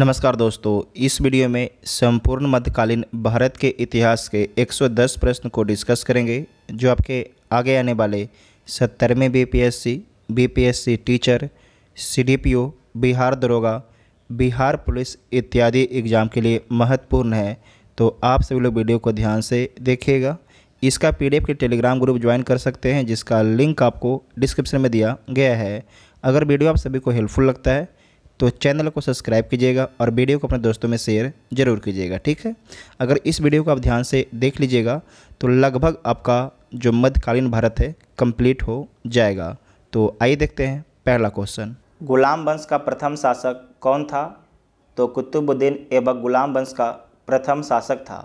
नमस्कार दोस्तों इस वीडियो में संपूर्ण मध्यकालीन भारत के इतिहास के 110 प्रश्न को डिस्कस करेंगे जो आपके आगे आने वाले सत्तरवें BPSC, BPSC teacher CDPO, Bihar दरोगा बिहार पुलिस इत्यादि एग्ज़ाम के लिए महत्वपूर्ण है तो आप सभी लोग वीडियो को ध्यान से देखिएगा इसका पीडीएफ के टेलीग्राम ग्रुप ज्वाइन कर सकते हैं जिसका लिंक आपको डिस्क्रिप्शन में दिया गया है अगर वीडियो आप सभी को हेल्पफुल लगता है तो चैनल को सब्सक्राइब कीजिएगा और वीडियो को अपने दोस्तों में शेयर ज़रूर कीजिएगा ठीक है अगर इस वीडियो को आप ध्यान से देख लीजिएगा तो लगभग आपका जो मध्यकालीन भारत है कंप्लीट हो जाएगा तो आइए देखते हैं पहला क्वेश्चन गुलाम वंश का प्रथम शासक कौन था तो कुतुबुद्दीन एबक गुलाम वंश का प्रथम शासक था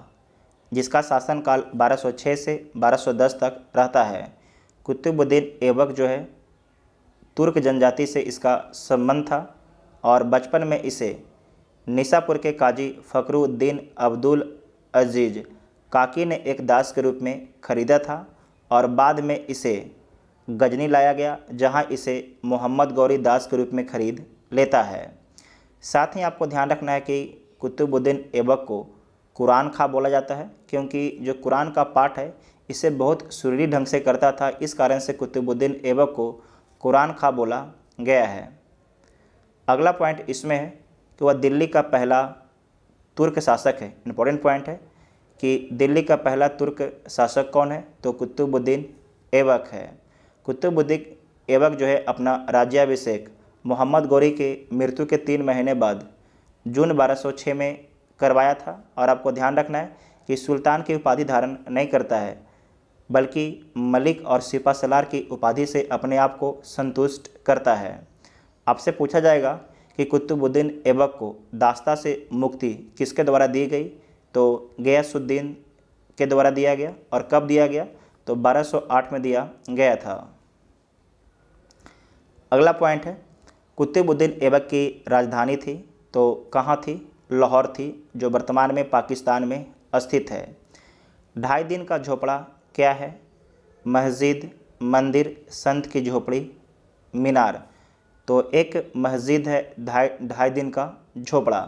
जिसका शासनकाल 1206 से 1210 तक रहता है कुतुबुद्दीन एबक जो है तुर्क जनजाति से इसका संबंध था और बचपन में इसे निसापुर के काजी फ़करुद्दीन अब्दुल अजीज़ काकी ने एक दास के रूप में ख़रीदा था और बाद में इसे गजनी लाया गया जहां इसे मोहम्मद गौरी दास के रूप में ख़रीद लेता है साथ ही आपको ध्यान रखना है कि कुतुबुद्दीन ऐबक को कुरान खा बोला जाता है क्योंकि जो कुरान का पाठ है इसे बहुत सुरीली ढंग से करता था इस कारण से कुतुबुद्दीन ऐबक को कुरान खा बोला गया है अगला पॉइंट इसमें है कि वह दिल्ली का पहला तुर्क शासक है इम्पोर्टेंट पॉइंट है कि दिल्ली का पहला तुर्क शासक कौन है तो कुतुबुद्दीन ऐबक है कुतुबुद्दीन ऐबक जो है अपना राज्याभिषेक मोहम्मद गौरी के मृत्यु के तीन महीने बाद जून 1206 में करवाया था और आपको ध्यान रखना है कि सुल्तान की उपाधि धारण नहीं करता है बल्कि मलिक और सिपा सलार की उपाधि से अपने आप को संतुष्ट करता है आपसे पूछा जाएगा कि कुतुबुद्दीन ऐबक को दास्ता से मुक्ति किसके द्वारा दी गई तो गयासुद्दीन के द्वारा दिया गया और कब दिया गया तो 1208 में दिया गया था अगला पॉइंट है कुतुबुद्दीन ऐबक की राजधानी थी तो कहाँ थी लाहौर थी जो वर्तमान में पाकिस्तान में स्थित है ढाई दिन का झोपड़ा क्या है मस्जिद मंदिर संत की झोपड़ी मीनार तो एक मस्जिद है ढाई ढाई दिन का झोपड़ा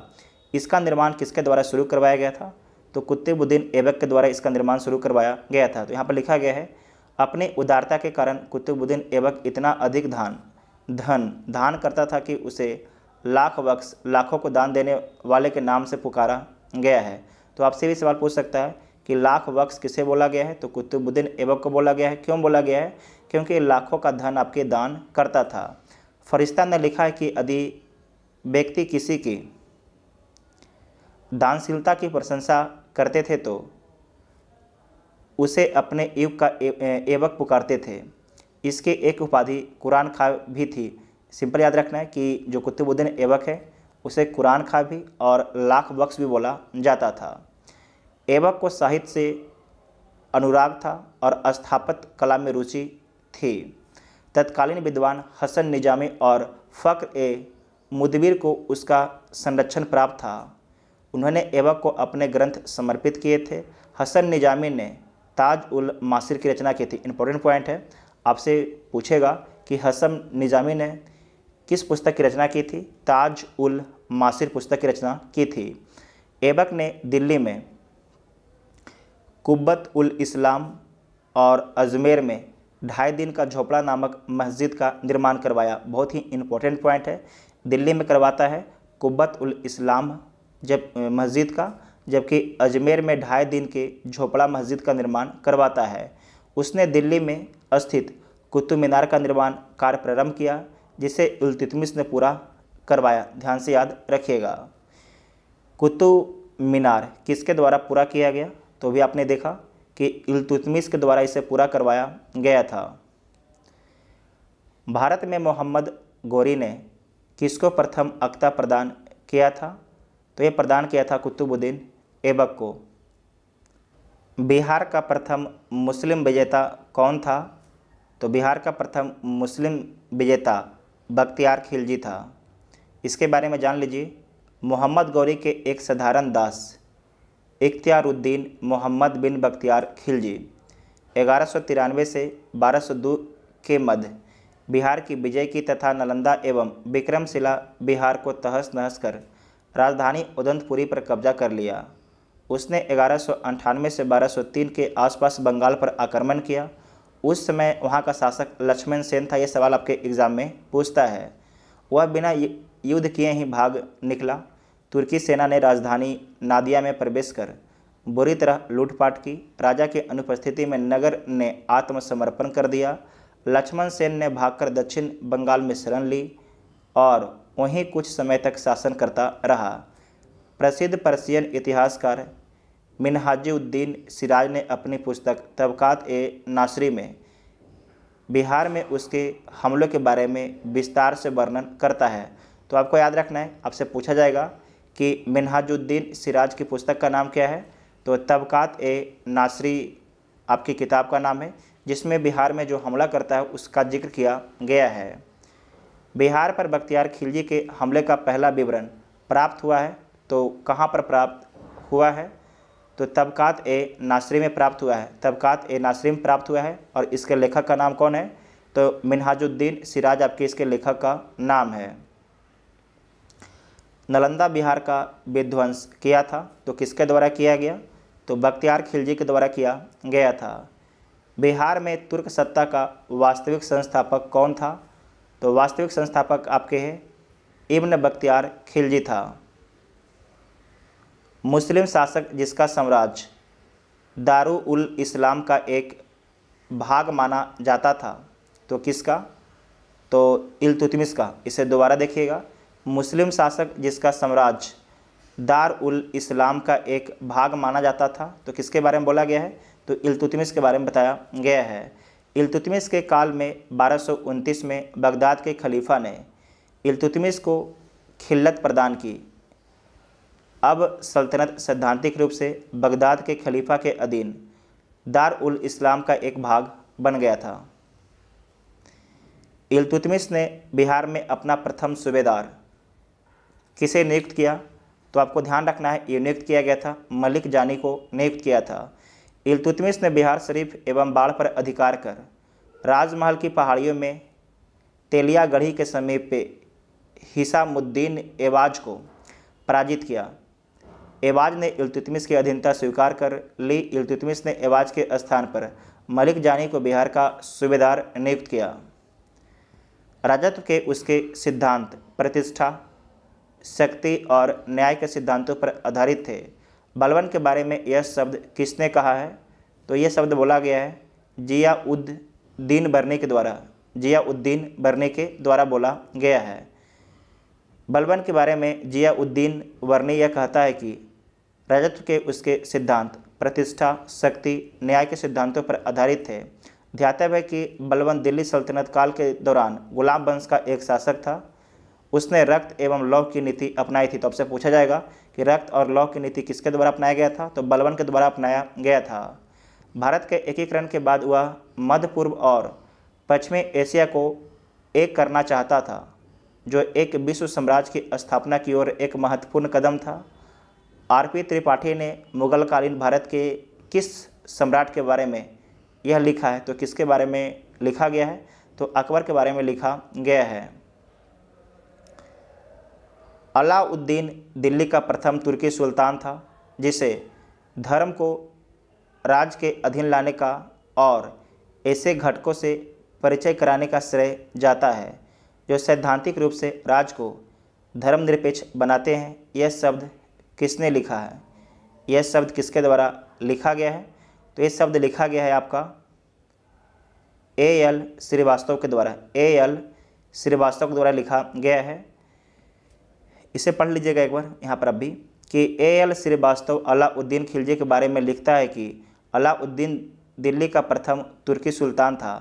इसका निर्माण किसके द्वारा शुरू करवाया गया था तो कुतुबुद्दीन ऐबक के द्वारा इसका निर्माण शुरू करवाया गया था तो यहाँ पर लिखा गया है अपनी उदारता के कारण कुतुबुद्दीन ऐबक इतना अधिक धान धन धान करता था कि उसे लाख वक्स लाखों को दान देने वाले के नाम से पुकारा गया है तो आपसे भी सवाल पूछ सकता है कि लाख वक्स किसे बोला गया है तो कुतुबुद्दीन ऐबक को बोला गया है क्यों बोला गया है क्योंकि लाखों का धन आपके दान करता था फरिश्ता ने लिखा है कि यदि व्यक्ति किसी की दानशीलता की प्रशंसा करते थे तो उसे अपने युग का एवक पुकारते थे इसके एक उपाधि कुरान खा भी थी सिंपल याद रखना है कि जो कुतुबुद्दीन एवक है उसे कुरान खा भी और लाख बख्श भी बोला जाता था एवक को साहित्य से अनुराग था और स्थापत कला में रुचि थी तत्कालीन विद्वान हसन निजामी और फ़क्र ए मुदबिर को उसका संरक्षण प्राप्त था उन्होंने एवक को अपने ग्रंथ समर्पित किए थे हसन निजामी ने ताज उल मासिर की रचना की थी इम्पोर्टेंट पॉइंट है आपसे पूछेगा कि हसन निजामी ने किस पुस्तक की रचना की थी ताज उल मासिर पुस्तक की रचना की थी एबक ने दिल्ली में कुब्बत उल इस्लाम और अजमेर में ढाई दिन का झोपड़ा नामक मस्जिद का निर्माण करवाया बहुत ही इम्पोर्टेंट पॉइंट है दिल्ली में करवाता है कुब्बत उल इस्लाम जब मस्जिद का जबकि अजमेर में ढाई दिन के झोपड़ा मस्जिद का निर्माण करवाता है उसने दिल्ली में स्थित कुतुब मीनार का निर्माण कार्य प्रारंभ किया जिसे उलतितमिस ने पूरा करवाया ध्यान से याद रखिएगा कुतुब मीनार किसके द्वारा पूरा किया गया तो भी आपने देखा कि इल्तुतमिस के द्वारा इसे पूरा करवाया गया था भारत में मोहम्मद गौरी ने किसको प्रथम अक्ता प्रदान किया था तो ये प्रदान किया था कुतुबुद्दीन ऐबक को बिहार का प्रथम मुस्लिम विजेता कौन था तो बिहार का प्रथम मुस्लिम विजेता बख्तियार खिलजी था इसके बारे में जान लीजिए मोहम्मद गौरी के एक साधारण दास इख्तियारुद्दीन मोहम्मद बिन बख्तियार खिलजी ग्यारह सौ तिरानवे से बारह सौ दो के मध्य बिहार की विजय की तथा नालंदा एवं विक्रमशिला बिहार को तहस नहस कर राजधानी उदंतपुरी पर कब्जा कर लिया उसने ग्यारह सौ अंठानवे से बारह सौ तीन के आसपास बंगाल पर आक्रमण किया उस समय वहाँ का शासक लक्ष्मण सेन था यह सवाल आपके एग्ज़ाम में पूछता है वह बिना युद्ध किए ही भाग निकला तुर्की सेना ने राजधानी नादिया में प्रवेश कर बुरी तरह लूटपाट की राजा की अनुपस्थिति में नगर ने आत्मसमर्पण कर दिया लक्ष्मण सेन ने भागकर दक्षिण बंगाल में शरण ली और वहीं कुछ समय तक शासन करता रहा प्रसिद्ध पर्सियन इतिहासकार मिनहाजीउद्दीन सिराज ने अपनी पुस्तक तबकात ए नासरी में बिहार में उसके हमलों के बारे में विस्तार से वर्णन करता है तो आपको याद रखना है आपसे पूछा जाएगा कि मिनहाजुद्दीन सिराज की पुस्तक का नाम क्या है तो तबक़ात ए नासरी आपकी किताब का नाम है जिसमें बिहार में जो हमला करता है उसका जिक्र किया गया है बिहार पर बख्तियार खिलजी के हमले का पहला विवरण प्राप्त हुआ है तो कहाँ पर प्राप्त हुआ है तो तबक़ात ए नासरी में प्राप्त हुआ है तबक़ात ए नासरी में प्राप्त हुआ है और इसके लेखक का नाम कौन है तो मिनहाजुद्दीन सिराज आपके इसके लेखक का नाम है नालंदा बिहार का विध्वंस किया था तो किसके द्वारा किया गया तो बख्तियार खिलजी के द्वारा किया गया था बिहार में तुर्क सत्ता का वास्तविक संस्थापक कौन था तो वास्तविक संस्थापक आपके हैं इब्न बख्तियार खिलजी था मुस्लिम शासक जिसका साम्राज्य दारू उल इस्लाम का एक भाग माना जाता था तो किसका तो इलतुतमिस का इसे दोबारा देखिएगा मुस्लिम शासक जिसका साम्राज्य दार उल इस्लाम का एक भाग माना जाता था तो किसके बारे में बोला गया है तो इल्तुतमिस के बारे में बताया गया है इल्तुतमिस के काल में बारह में बगदाद के खलीफा ने इल्तुतमिस को खिल्लत प्रदान की अब सल्तनत सैद्धांतिक रूप से बगदाद के खलीफा के अधीन दार उल इस्लाम का एक भाग बन गया था इल्तुतमिस ने बिहार में अपना प्रथम सूबेदार किसे नियुक्त किया तो आपको ध्यान रखना है ये नियुक्त किया गया था मलिक जानी को नियुक्त किया था इल्तुतमिश ने बिहार शरीफ एवं बाढ़ पर अधिकार कर राजमहल की पहाड़ियों में तेलियागढ़ी के समीप पे हिसामुद्दीन एवाज को पराजित किया एवाज ने इलतुतमिश की अधीनता स्वीकार कर ली इलतुतमिश ने एवाज के स्थान पर मलिक जानी को बिहार का सूबेदार नियुक्त किया राजत्व के उसके सिद्धांत प्रतिष्ठा शक्ति और न्याय के सिद्धांतों पर आधारित थे बलवन के बारे में यह शब्द किसने कहा है तो यह शब्द बोला गया है जिया उद्दीन दीन बरने के द्वारा जियाउद्दीन बरने के द्वारा बोला गया है बलवन के बारे में जियाउद्दीन वर्ने यह कहता है कि राजत्व के उसके सिद्धांत प्रतिष्ठा शक्ति न्याय के सिद्धांतों पर आधारित थे ध्यातव्य है कि बलवन दिल्ली सल्तनत काल के दौरान गुलाम वंश का एक शासक था उसने रक्त एवं लौ की नीति अपनाई थी तो आपसे पूछा जाएगा कि रक्त और लौ की नीति किसके द्वारा अपनाया गया था तो बलवन के द्वारा अपनाया गया था भारत के एकीकरण के बाद वह मध्य पूर्व और पश्चिमी एशिया को एक करना चाहता था जो एक विश्व साम्राज्य की स्थापना की ओर एक महत्वपूर्ण कदम था आर पी त्रिपाठी ने मुगलकालीन भारत के किस सम्राट के बारे में यह लिखा है तो किसके बारे में लिखा गया है तो अकबर के बारे में लिखा गया है अलाउद्दीन दिल्ली का प्रथम तुर्की सुल्तान था जिसे धर्म को राज के अधीन लाने का और ऐसे घटकों से परिचय कराने का श्रेय जाता है जो सैद्धांतिक रूप से राज को धर्मनिरपेक्ष बनाते हैं यह शब्द किसने लिखा है यह शब्द किसके द्वारा लिखा गया है तो यह शब्द लिखा गया है आपका ए एल श्रीवास्तव के द्वारा ए एल श्रीवास्तव के द्वारा लिखा गया है इसे पढ़ लीजिएगा एक बार यहाँ पर अब भी कि ए एल श्रीवास्तव अलाउद्दीन खिलजी के बारे में लिखता है कि अलाउद्दीन दिल्ली का प्रथम तुर्की सुल्तान था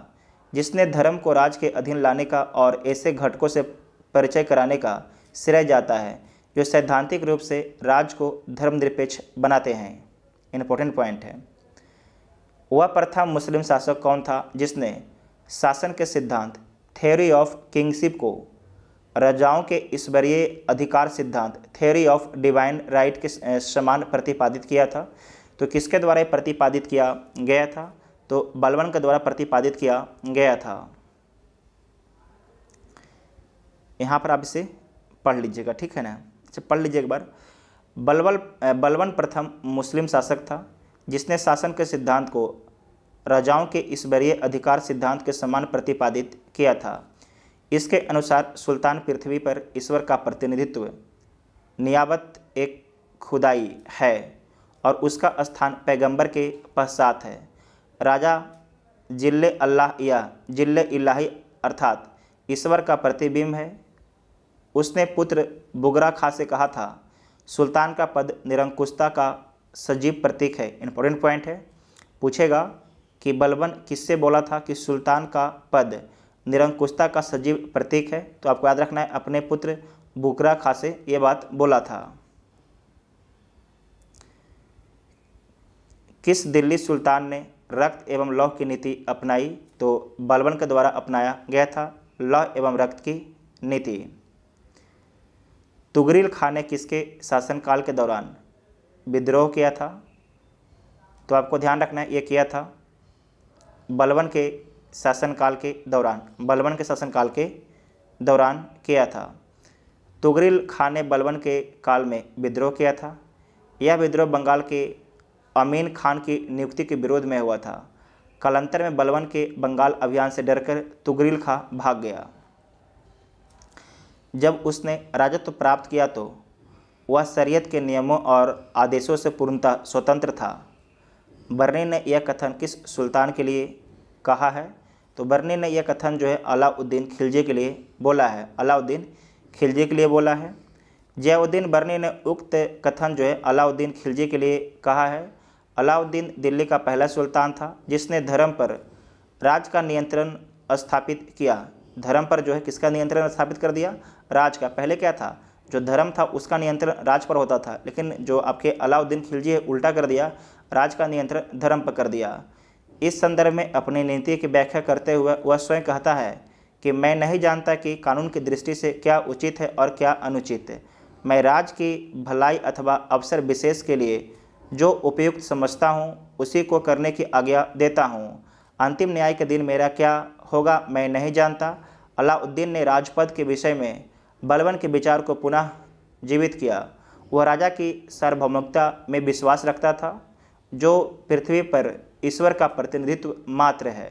जिसने धर्म को राज के अधीन लाने का और ऐसे घटकों से परिचय कराने का श्रेय जाता है जो सैद्धांतिक रूप से राज को धर्मनिरपेक्ष बनाते हैं इम्पोर्टेंट पॉइंट है वह प्रथम मुस्लिम शासक कौन था जिसने शासन के सिद्धांत थ्योरी ऑफ किंगशिप को राजाओं के ईश्वरीय अधिकार सिद्धांत थेरी ऑफ डिवाइन राइट के समान प्रतिपादित किया था तो किसके द्वारा प्रतिपादित किया गया था तो बलवन के द्वारा प्रतिपादित किया गया था यहाँ पर आप इसे पढ़ लीजिएगा ठीक है ना इसे पढ़ लीजिए एक बार बलवल बलवन प्रथम मुस्लिम शासक था जिसने शासन के सिद्धांत को राजाओं के ईश्वरीय अधिकार सिद्धांत के समान प्रतिपादित किया था इसके अनुसार सुल्तान पृथ्वी पर ईश्वर का प्रतिनिधित्व नियाबत एक खुदाई है और उसका स्थान पैगंबर के पश्चात है राजा जिल्ले अल्लाह या जिल्ले इलाही अर्थात ईश्वर का प्रतिबिंब है उसने पुत्र बुगरा खां से कहा था सुल्तान का पद निरंकुशता का सजीव प्रतीक है इंपॉर्टेंट पॉइंट है पूछेगा कि बलबन किससे बोला था कि सुल्तान का पद निरंकुशता का सजीव प्रतीक है तो आपको याद रखना है अपने पुत्र बुकरा खा से ये बात बोला था किस दिल्ली सुल्तान ने रक्त एवं लौह की नीति अपनाई तो बलबन के द्वारा अपनाया गया था लौह एवं रक्त की नीति तुगरिल खान ने किसके शासनकाल के दौरान विद्रोह किया था तो आपको ध्यान रखना है ये किया था बलबन के शासनकाल के दौरान बलबन के शासनकाल के दौरान किया था तुगरिल खान ने बलबन के काल में विद्रोह किया था यह विद्रोह बंगाल के अमीन खान की नियुक्ति के विरोध में हुआ था कलंतर में बलवन के बंगाल अभियान से डरकर तुगरिल खां भाग गया जब उसने राजत्व प्राप्त किया तो वह शरीयत के नियमों और आदेशों से पूर्णतः स्वतंत्र था बर्नी ने यह कथन किस सुल्तान के लिए कहा है तो बर्नी ने यह कथन जो है अलाउद्दीन खिलजी के लिए बोला है अलाउद्दीन खिलजी के लिए बोला है जयाउद्दीन बर्नी ने उक्त कथन जो है अलाउद्दीन खिलजी के लिए कहा है अलाउद्दीन दिल्ली का पहला सुल्तान था जिसने धर्म पर राज का नियंत्रण स्थापित किया धर्म पर जो है किसका नियंत्रण स्थापित कर दिया राज का पहले क्या था जो धर्म था उसका नियंत्रण राज पर होता था लेकिन जो आपके अलाउद्दीन खिलजी है उल्टा कर दिया राज का नियंत्रण धर्म पर कर दिया इस संदर्भ में अपनी नीति की व्याख्या करते हुए वह स्वयं कहता है कि मैं नहीं जानता कि कानून की दृष्टि से क्या उचित है और क्या अनुचित है मैं राज्य की भलाई अथवा अवसर विशेष के लिए जो उपयुक्त समझता हूँ उसी को करने की आज्ञा देता हूँ अंतिम न्याय के दिन मेरा क्या होगा मैं नहीं जानता अलाउद्दीन ने राजपद के विषय में बलवन के विचार को पुनः जीवित किया वह राजा की सार्वभौमिकता में विश्वास रखता था जो पृथ्वी पर ईश्वर का प्रतिनिधित्व मात्र है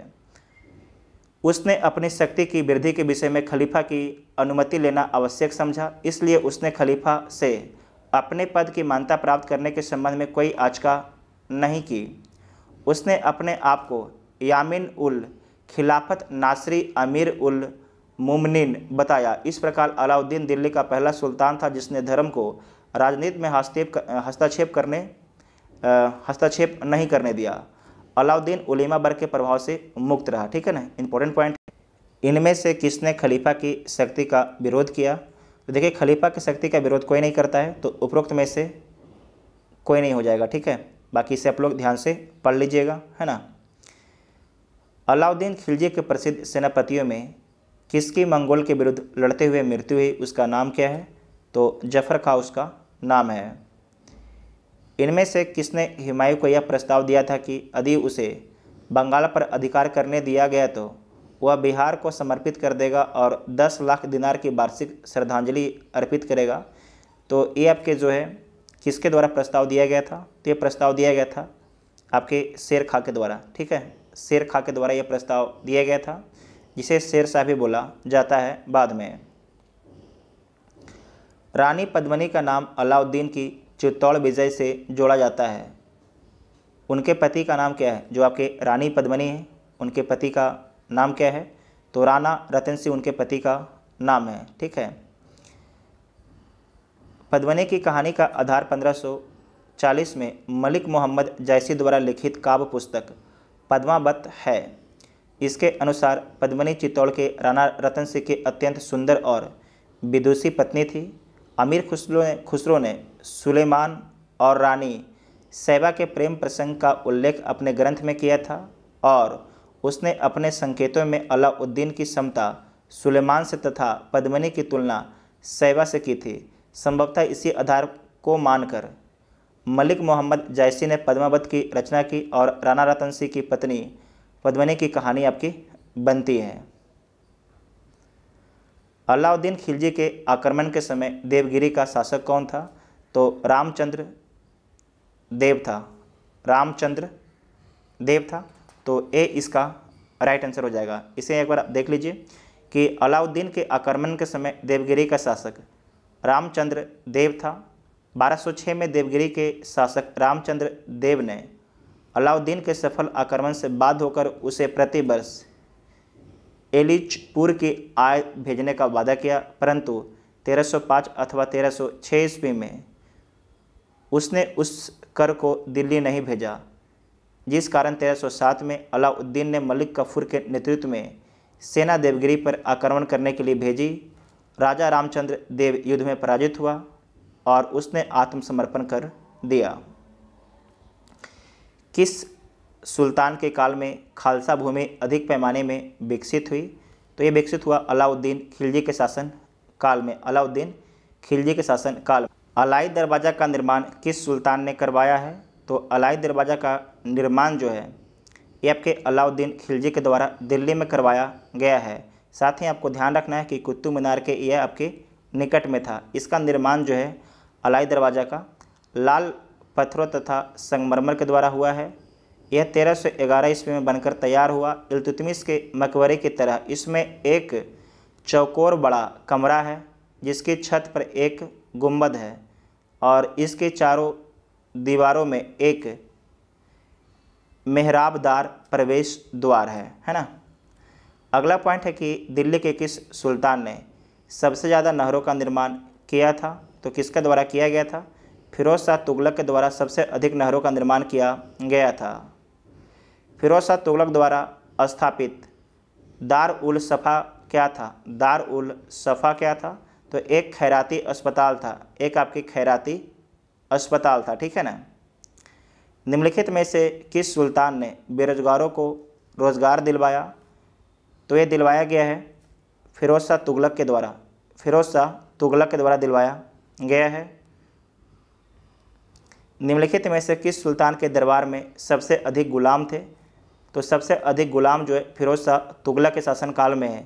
उसने अपनी शक्ति की वृद्धि के विषय में खलीफा की अनुमति लेना आवश्यक समझा इसलिए उसने खलीफा से अपने पद की मान्यता प्राप्त करने के संबंध में कोई आचका नहीं की उसने अपने आप को यामिन उल खिलाफत नासरी अमीर उल मुमनिन बताया इस प्रकार अलाउद्दीन दिल्ली का पहला सुल्तान था जिसने धर्म को राजनीति में हस्तक्षेप हस्तक्षेप करने हस्तक्षेप नहीं करने दिया अलाउद्दीन उलेमा वर्ग के प्रभाव से मुक्त रहा ठीक है ना इंपॉर्टेंट पॉइंट इनमें से किसने खलीफा की शक्ति का विरोध किया तो देखिए खलीफा की शक्ति का विरोध कोई नहीं करता है तो उपरोक्त में से कोई नहीं हो जाएगा ठीक है बाकी इसे आप लोग ध्यान से पढ़ लीजिएगा है ना अलाउद्दीन खिलजी के प्रसिद्ध सेनापतियों में किसकी मंगोल के विरुद्ध लड़ते हुए मृत्यु हुई उसका नाम क्या है तो जफर खा उसका नाम है इनमें से किसने हिमायू को यह प्रस्ताव दिया था कि यदि उसे बंगाल पर अधिकार करने दिया गया तो वह बिहार को समर्पित कर देगा और 10 लाख दिनार की वार्षिक श्रद्धांजलि अर्पित करेगा तो ये आपके जो है किसके द्वारा प्रस्ताव दिया गया था तो ये प्रस्ताव दिया गया था आपके शेर खा के द्वारा ठीक है शेर खा के द्वारा यह प्रस्ताव दिया गया था जिसे शेर शाह भी बोला जाता है बाद में रानी पद्मनी का नाम अलाउद्दीन की चित्तौड़ विजय से जोड़ा जाता है उनके पति का नाम क्या है जो आपके रानी पद्मनी हैं उनके पति का नाम क्या है तो राणा रतन सिंह उनके पति का नाम है ठीक है पद्मनी की कहानी का आधार 1540 में मलिक मोहम्मद जैसी द्वारा लिखित काव्य पुस्तक पद्मावत है इसके अनुसार पद्मनी चित्तौड़ के राणा रतन सिंह के अत्यंत सुंदर और विदुषी पत्नी थी अमीर खुसरो ने खुसरो ने सुलेमान और रानी सैबा के प्रेम प्रसंग का उल्लेख अपने ग्रंथ में किया था और उसने अपने संकेतों में अलाउद्दीन की क्षमता सुलेमान से तथा पद्मनी की तुलना सैबा से की थी संभवतः इसी आधार को मानकर मलिक मोहम्मद जायसी ने पद्मावत की रचना की और राणा रतन सिंह की पत्नी पद्मनी की कहानी आपकी बनती है अलाउद्दीन खिलजी के आक्रमण के समय देवगिरी का शासक कौन था तो रामचंद्र देव था रामचंद्र देव था तो ए इसका राइट आंसर हो जाएगा इसे एक बार देख लीजिए कि अलाउद्दीन के आक्रमण के समय देवगिरी का शासक रामचंद्र देव था 1206 में देवगिरी के शासक रामचंद्र देव ने अलाउद्दीन के सफल आक्रमण से बाध होकर उसे प्रतिवर्ष एलिचपुर की आय भेजने का वादा किया परंतु 1305 अथवा 1306 ईस्वी में उसने उस कर को दिल्ली नहीं भेजा जिस कारण 1307 में अलाउद्दीन ने मलिक कफूर के नेतृत्व में सेना देवगिरी पर आक्रमण करने के लिए भेजी राजा रामचंद्र देव युद्ध में पराजित हुआ और उसने आत्मसमर्पण कर दिया किस सुल्तान के काल में खालसा भूमि अधिक पैमाने में विकसित हुई तो ये विकसित हुआ अलाउद्दीन खिलजी के शासन काल में अलाउद्दीन खिलजी के शासन काल अलाई दरवाज़ा का निर्माण किस सुल्तान ने करवाया है तो अलाई दरवाज़ा का निर्माण जो है ये आपके अलाउद्दीन खिलजी के द्वारा दिल्ली में करवाया गया है साथ ही आपको ध्यान रखना है कि कुतुब मीनार के यह आपके निकट में था इसका निर्माण जो है अलाई दरवाज़ा का लाल पत्थरों तथा संगमरमर के द्वारा हुआ है यह तेरह सौ ग्यारह ईस्वी में बनकर तैयार हुआ इलतुतमिस के मकबरे की तरह इसमें एक चौकोर बड़ा कमरा है जिसकी छत पर एक गुम्बद है और इसके चारों दीवारों में एक मेहराबदार प्रवेश द्वार है है ना अगला पॉइंट है कि दिल्ली के किस सुल्तान ने सबसे ज़्यादा नहरों का निर्माण किया था तो किसके द्वारा किया गया था फिरोज शाह तुगलक के द्वारा सबसे अधिक नहरों का निर्माण किया गया था फिरोज शाह तुगलक द्वारा स्थापित दार उल सफ़ा क्या था दार उल सफ़ा क्या था तो एक खैराती अस्पताल था एक आपकी खैराती अस्पताल था ठीक है ना निम्नलिखित में से किस सुल्तान ने बेरोजगारों को रोज़गार दिलवाया तो ये दिलवाया गया है फिरोज शाह तुगलक के द्वारा फिरोज शाह तुगलक के द्वारा दिलवाया गया है निम्नलिखित में से किस सुल्तान के दरबार में सबसे अधिक गुलाम थे तो सबसे अधिक गुलाम जो है फिरोज शाह तुगलक के शासनकाल में है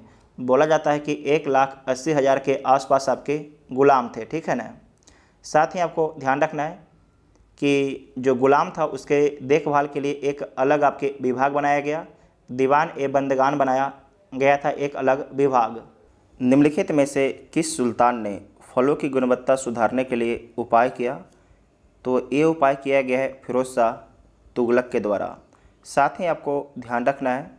बोला जाता है कि एक लाख अस्सी हज़ार के आसपास आपके गुलाम थे ठीक है ना साथ ही आपको ध्यान रखना है कि जो गुलाम था उसके देखभाल के लिए एक अलग आपके विभाग बनाया गया दीवान ए बंदगान बनाया गया था एक अलग विभाग निम्नलिखित में से किस सुल्तान ने फलों की गुणवत्ता सुधारने के लिए उपाय किया तो ये उपाय किया गया है फिरोज शाह तुगलक के द्वारा साथ ही आपको ध्यान रखना है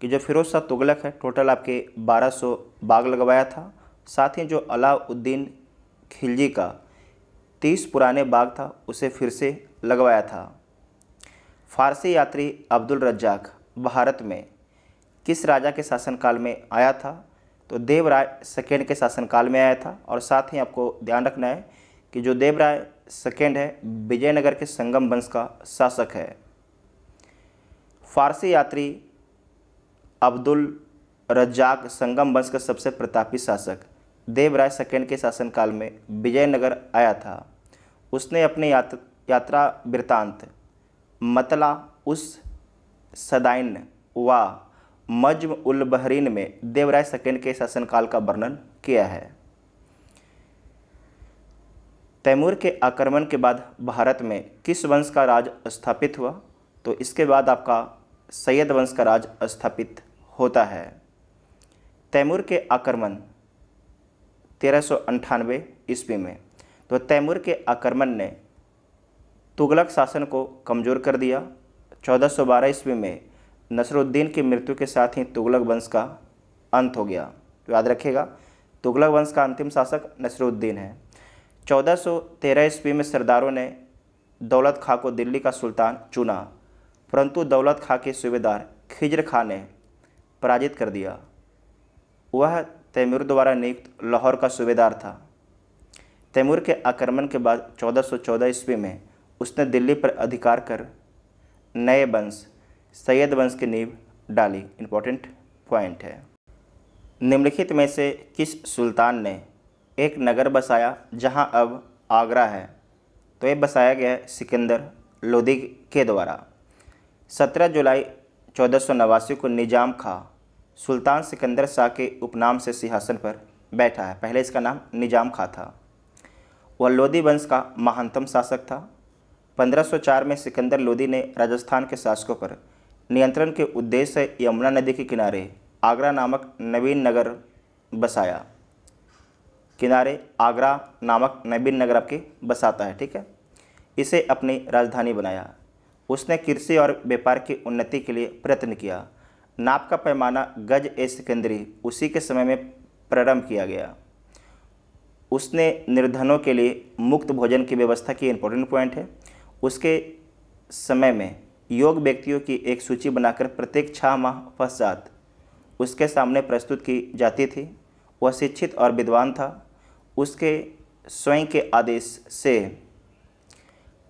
कि जो फिरोज शाह तुगलक है टोटल आपके 1200 बाग लगवाया था साथ ही जो अलाउद्दीन खिलजी का 30 पुराने बाग था उसे फिर से लगवाया था फारसी यात्री अब्दुल रज्जाक भारत में किस राजा के शासनकाल में आया था तो देवराय सेकेंड के शासनकाल में आया था और साथ ही आपको ध्यान रखना है कि जो देवराय सेकेंड है विजयनगर के संगम वंश का शासक है फारसी यात्री अब्दुल रज्जाक संगम वंश का सबसे प्रतापी शासक देवराय सेकेंड के शासनकाल में विजयनगर आया था उसने अपने यात्र, यात्रा वृत्तांत मतला उस सदाइन व मजम उल बहरीन में देवराय सेकेंड के शासनकाल का वर्णन किया है तैमूर के आक्रमण के बाद भारत में किस वंश का राज स्थापित हुआ तो इसके बाद आपका सैयद वंश का राज स्थापित होता है तैमूर के आक्रमण तेरह सौ अंठानवे ईस्वी में तो तैमूर के आक्रमण ने तुगलक शासन को कमज़ोर कर दिया 1412 ईस्वी में नसरुद्दीन की मृत्यु के साथ ही तुगलक वंश का अंत हो गया तो याद रखिएगा तुगलक वंश का अंतिम शासक नसरुद्दीन है 1413 ईस्वी में सरदारों ने दौलत खां को दिल्ली का सुल्तान चुना परंतु दौलत खां के सूबेदार खिजर खां ने पराजित कर दिया वह तैमूर द्वारा नियुक्त लाहौर का सूबेदार था तैमूर के आक्रमण के बाद 1414 ईस्वी में उसने दिल्ली पर अधिकार कर नए वंश सैयद वंश की नींव डाली इम्पोर्टेंट पॉइंट है निम्नलिखित में से किस सुल्तान ने एक नगर बसाया जहां अब आगरा है तो ये बसाया गया है सिकंदर लोदी के द्वारा 17 जुलाई चौदह को निजाम खां सुल्तान सिकंदर शाह के उपनाम से सिंहासन पर बैठा है पहले इसका नाम निजाम खां था वह लोधी वंश का महानतम शासक था 1504 में सिकंदर लोधी ने राजस्थान के शासकों पर नियंत्रण के उद्देश्य से यमुना नदी के किनारे आगरा नामक नवीन नगर बसाया किनारे आगरा नामक नवीन नगर आपके बसाता है ठीक है इसे अपनी राजधानी बनाया उसने कृषि और व्यापार की उन्नति के लिए प्रयत्न किया नाप का पैमाना गज ए सिकंदरी उसी के समय में प्रारंभ किया गया उसने निर्धनों के लिए मुक्त भोजन की व्यवस्था की इम्पोर्टेंट पॉइंट है उसके समय में योग व्यक्तियों की एक सूची बनाकर प्रत्येक छः माह पश्चात उसके सामने प्रस्तुत की जाती थी वह शिक्षित और विद्वान था उसके स्वयं के आदेश से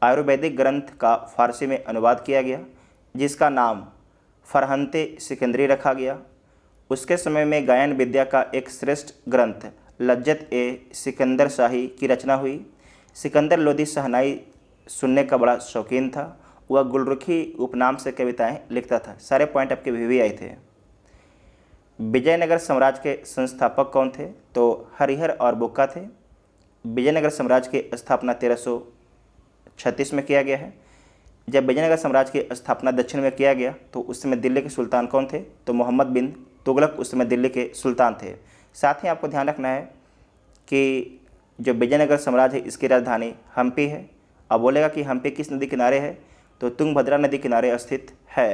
आयुर्वेदिक ग्रंथ का फारसी में अनुवाद किया गया जिसका नाम फरहंते सिकंदरी रखा गया उसके समय में गायन विद्या का एक श्रेष्ठ ग्रंथ लज्जत ए सिकंदर शाही की रचना हुई सिकंदर लोधी सहनाई सुनने का बड़ा शौकीन था वह गुलरुखी उपनाम से कविताएं लिखता था सारे पॉइंट आपके वी वी आई थे विजयनगर साम्राज्य के संस्थापक कौन थे तो हरिहर और बुक्का थे विजयनगर साम्राज्य की स्थापना तेरह छत्तीस में किया गया है जब विजयनगर साम्राज्य की स्थापना दक्षिण में किया गया तो उस समय दिल्ली के सुल्तान कौन थे तो मोहम्मद बिन तुगलक उस समय दिल्ली के सुल्तान थे साथ ही आपको ध्यान रखना है कि जो विजयनगर साम्राज्य है इसकी राजधानी हम्पी है अब बोलेगा कि हम्पी किस नदी किनारे है तो तुंगभद्रा नदी किनारे स्थित है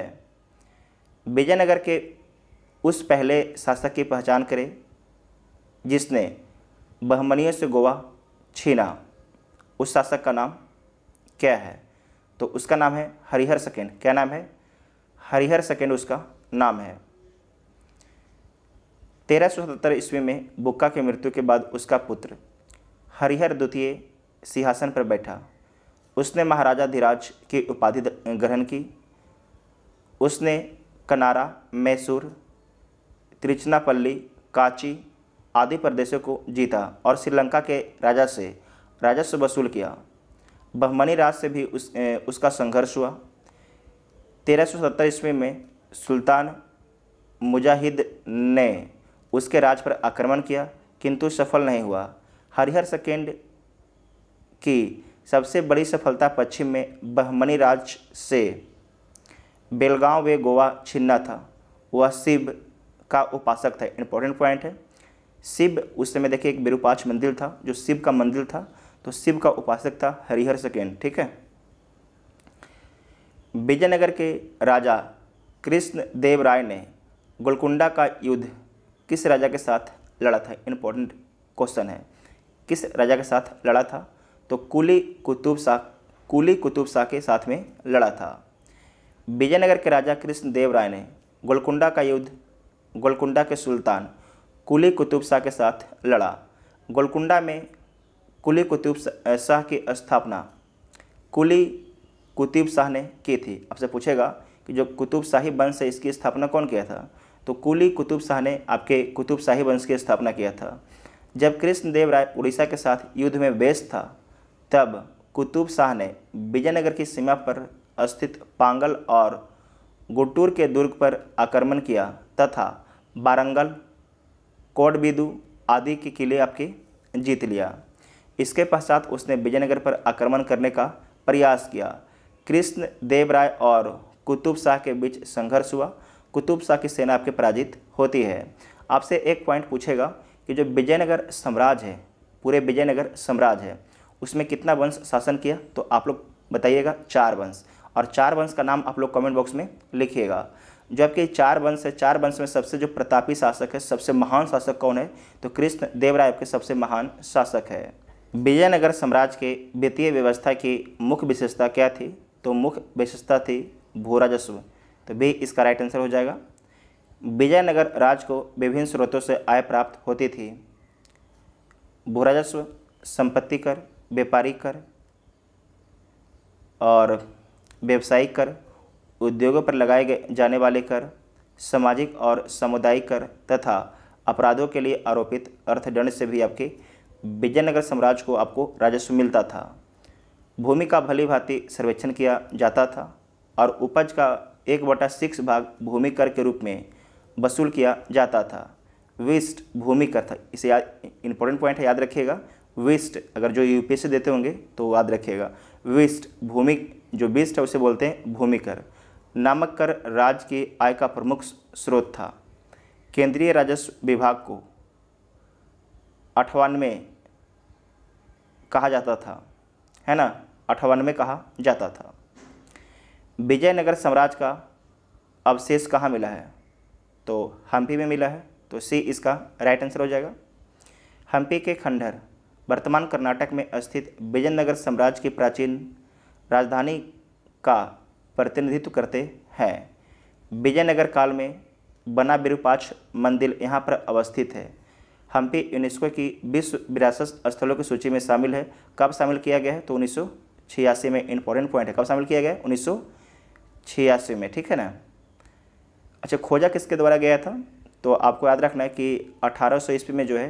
विजयनगर के उस पहले शासक की पहचान करें जिसने बहमनियों से गोवा छीना उस शासक का नाम क्या है तो उसका नाम है हरिहर सेकेंड क्या नाम है हरिहर सेकेंड उसका नाम है तेरह सौ सतहत्तर ईस्वी में बुक्का की मृत्यु के बाद उसका पुत्र हरिहर द्वितीय सिंहासन पर बैठा उसने महाराजा धीराज की उपाधि ग्रहण की उसने कनारा मैसूर त्रिचनापल्ली कांची आदि प्रदेशों को जीता और श्रीलंका के राजा से राजस्व वसूल किया बहमनी राज से भी उस ए, उसका संघर्ष हुआ तेरह सौ सत्तर ईस्वी में सुल्तान मुजाहिद ने उसके राज पर आक्रमण किया किंतु सफल नहीं हुआ हरिहर सेकेंड की सबसे बड़ी सफलता पश्चिम में बहमनी राज से बेलगांव वे गोवा छिन्ना था वह शिव का उपासक था इंपॉर्टेंट पॉइंट है शिव उस समय देखिए एक बिरूपाच मंदिर था जो शिव का मंदिर था तो शिव का उपासक था हरिहर सेकेंड ठीक है विजयनगर के राजा कृष्ण देव राय ने गोलकुंडा का युद्ध किस राजा के साथ लड़ा था इम्पोर्टेंट क्वेश्चन है किस राजा के साथ लड़ा था तो कुली कुतुब शाह कुली कुतुब शाह के साथ में लड़ा था विजयनगर के राजा कृष्ण देव राय ने गोलकुंडा का युद्ध गोलकुंडा के सुल्तान कुली कुतुब शाह के साथ लड़ा गोलकुंडा में कुली कुतुब शाह की स्थापना कुली कुतुब शाह ने की थी आपसे पूछेगा कि जो कुतुब शाही वंश है इसकी स्थापना कौन किया था तो कुली कुतुब शाह ने आपके कुतुब शाही वंश की स्थापना किया था जब कृष्णदेव राय उड़ीसा के साथ युद्ध में व्यस्त था तब कुतुब शाह ने विजयनगर की सीमा पर स्थित पांगल और गुट्टूर के दुर्ग पर आक्रमण किया तथा बारंगल कोटबिदू आदि के किले आपके जीत लिया इसके पश्चात उसने विजयनगर पर आक्रमण करने का प्रयास किया कृष्ण देवराय और कुतुब शाह के बीच संघर्ष हुआ कुतुब शाह की सेना आपके पराजित होती है आपसे एक पॉइंट पूछेगा कि जो विजयनगर साम्राज्य है पूरे विजयनगर साम्राज्य है उसमें कितना वंश शासन किया तो आप लोग बताइएगा चार वंश और चार वंश का नाम आप लोग कमेंट बॉक्स में लिखिएगा जो आपके चार वंश है चार वंश में सबसे जो प्रतापी शासक है सबसे महान शासक कौन है तो कृष्ण देवराय आपके सबसे महान शासक है विजयनगर साम्राज्य के वित्तीय व्यवस्था की मुख्य विशेषता क्या थी तो मुख्य विशेषता थी भू राजस्व तो भी इसका राइट आंसर हो जाएगा विजयनगर राज्य को विभिन्न स्रोतों से आय प्राप्त होती थी भू राजस्व संपत्ति कर व्यापारिक कर और व्यवसायिक कर उद्योगों पर लगाए जाने वाले कर सामाजिक और सामुदायिक कर तथा अपराधों के लिए आरोपित अर्थदंड से भी आपकी विजयनगर साम्राज्य को आपको राजस्व मिलता था भूमि का भली भांति सर्वेक्षण किया जाता था और उपज का एक बटा सिक्स भाग भूमि कर के रूप में वसूल किया जाता था वेस्ट भूमि कर था इसे इंपॉर्टेंट पॉइंट है याद रखिएगा वेस्ट अगर जो यूपी से देते होंगे तो याद रखिएगा वेस्ट भूमि जो वेस्ट है उसे बोलते हैं भूमि कर नामक कर राज्य की आय का प्रमुख स्रोत था केंद्रीय राजस्व विभाग को अठानवे कहा जाता था है ना अठावन में कहा जाता था विजयनगर साम्राज्य का अवशेष कहाँ मिला है तो हम्पी में मिला है तो सी इसका राइट आंसर हो जाएगा हम्पी के खंडहर वर्तमान कर्नाटक में स्थित विजयनगर साम्राज्य की प्राचीन राजधानी का प्रतिनिधित्व करते हैं विजयनगर काल में बना विरूपाक्ष मंदिर यहाँ पर अवस्थित है हम्पी यूनेस्को की विश्व विरासत स्थलों की सूची में शामिल है कब शामिल किया गया है तो उन्नीस में इंपॉर्टेंट पॉइंट है कब शामिल किया गया है उन्नीस में ठीक है ना अच्छा खोजा किसके द्वारा गया था तो आपको याद रखना है कि अठारह सौ ईस्वी में जो है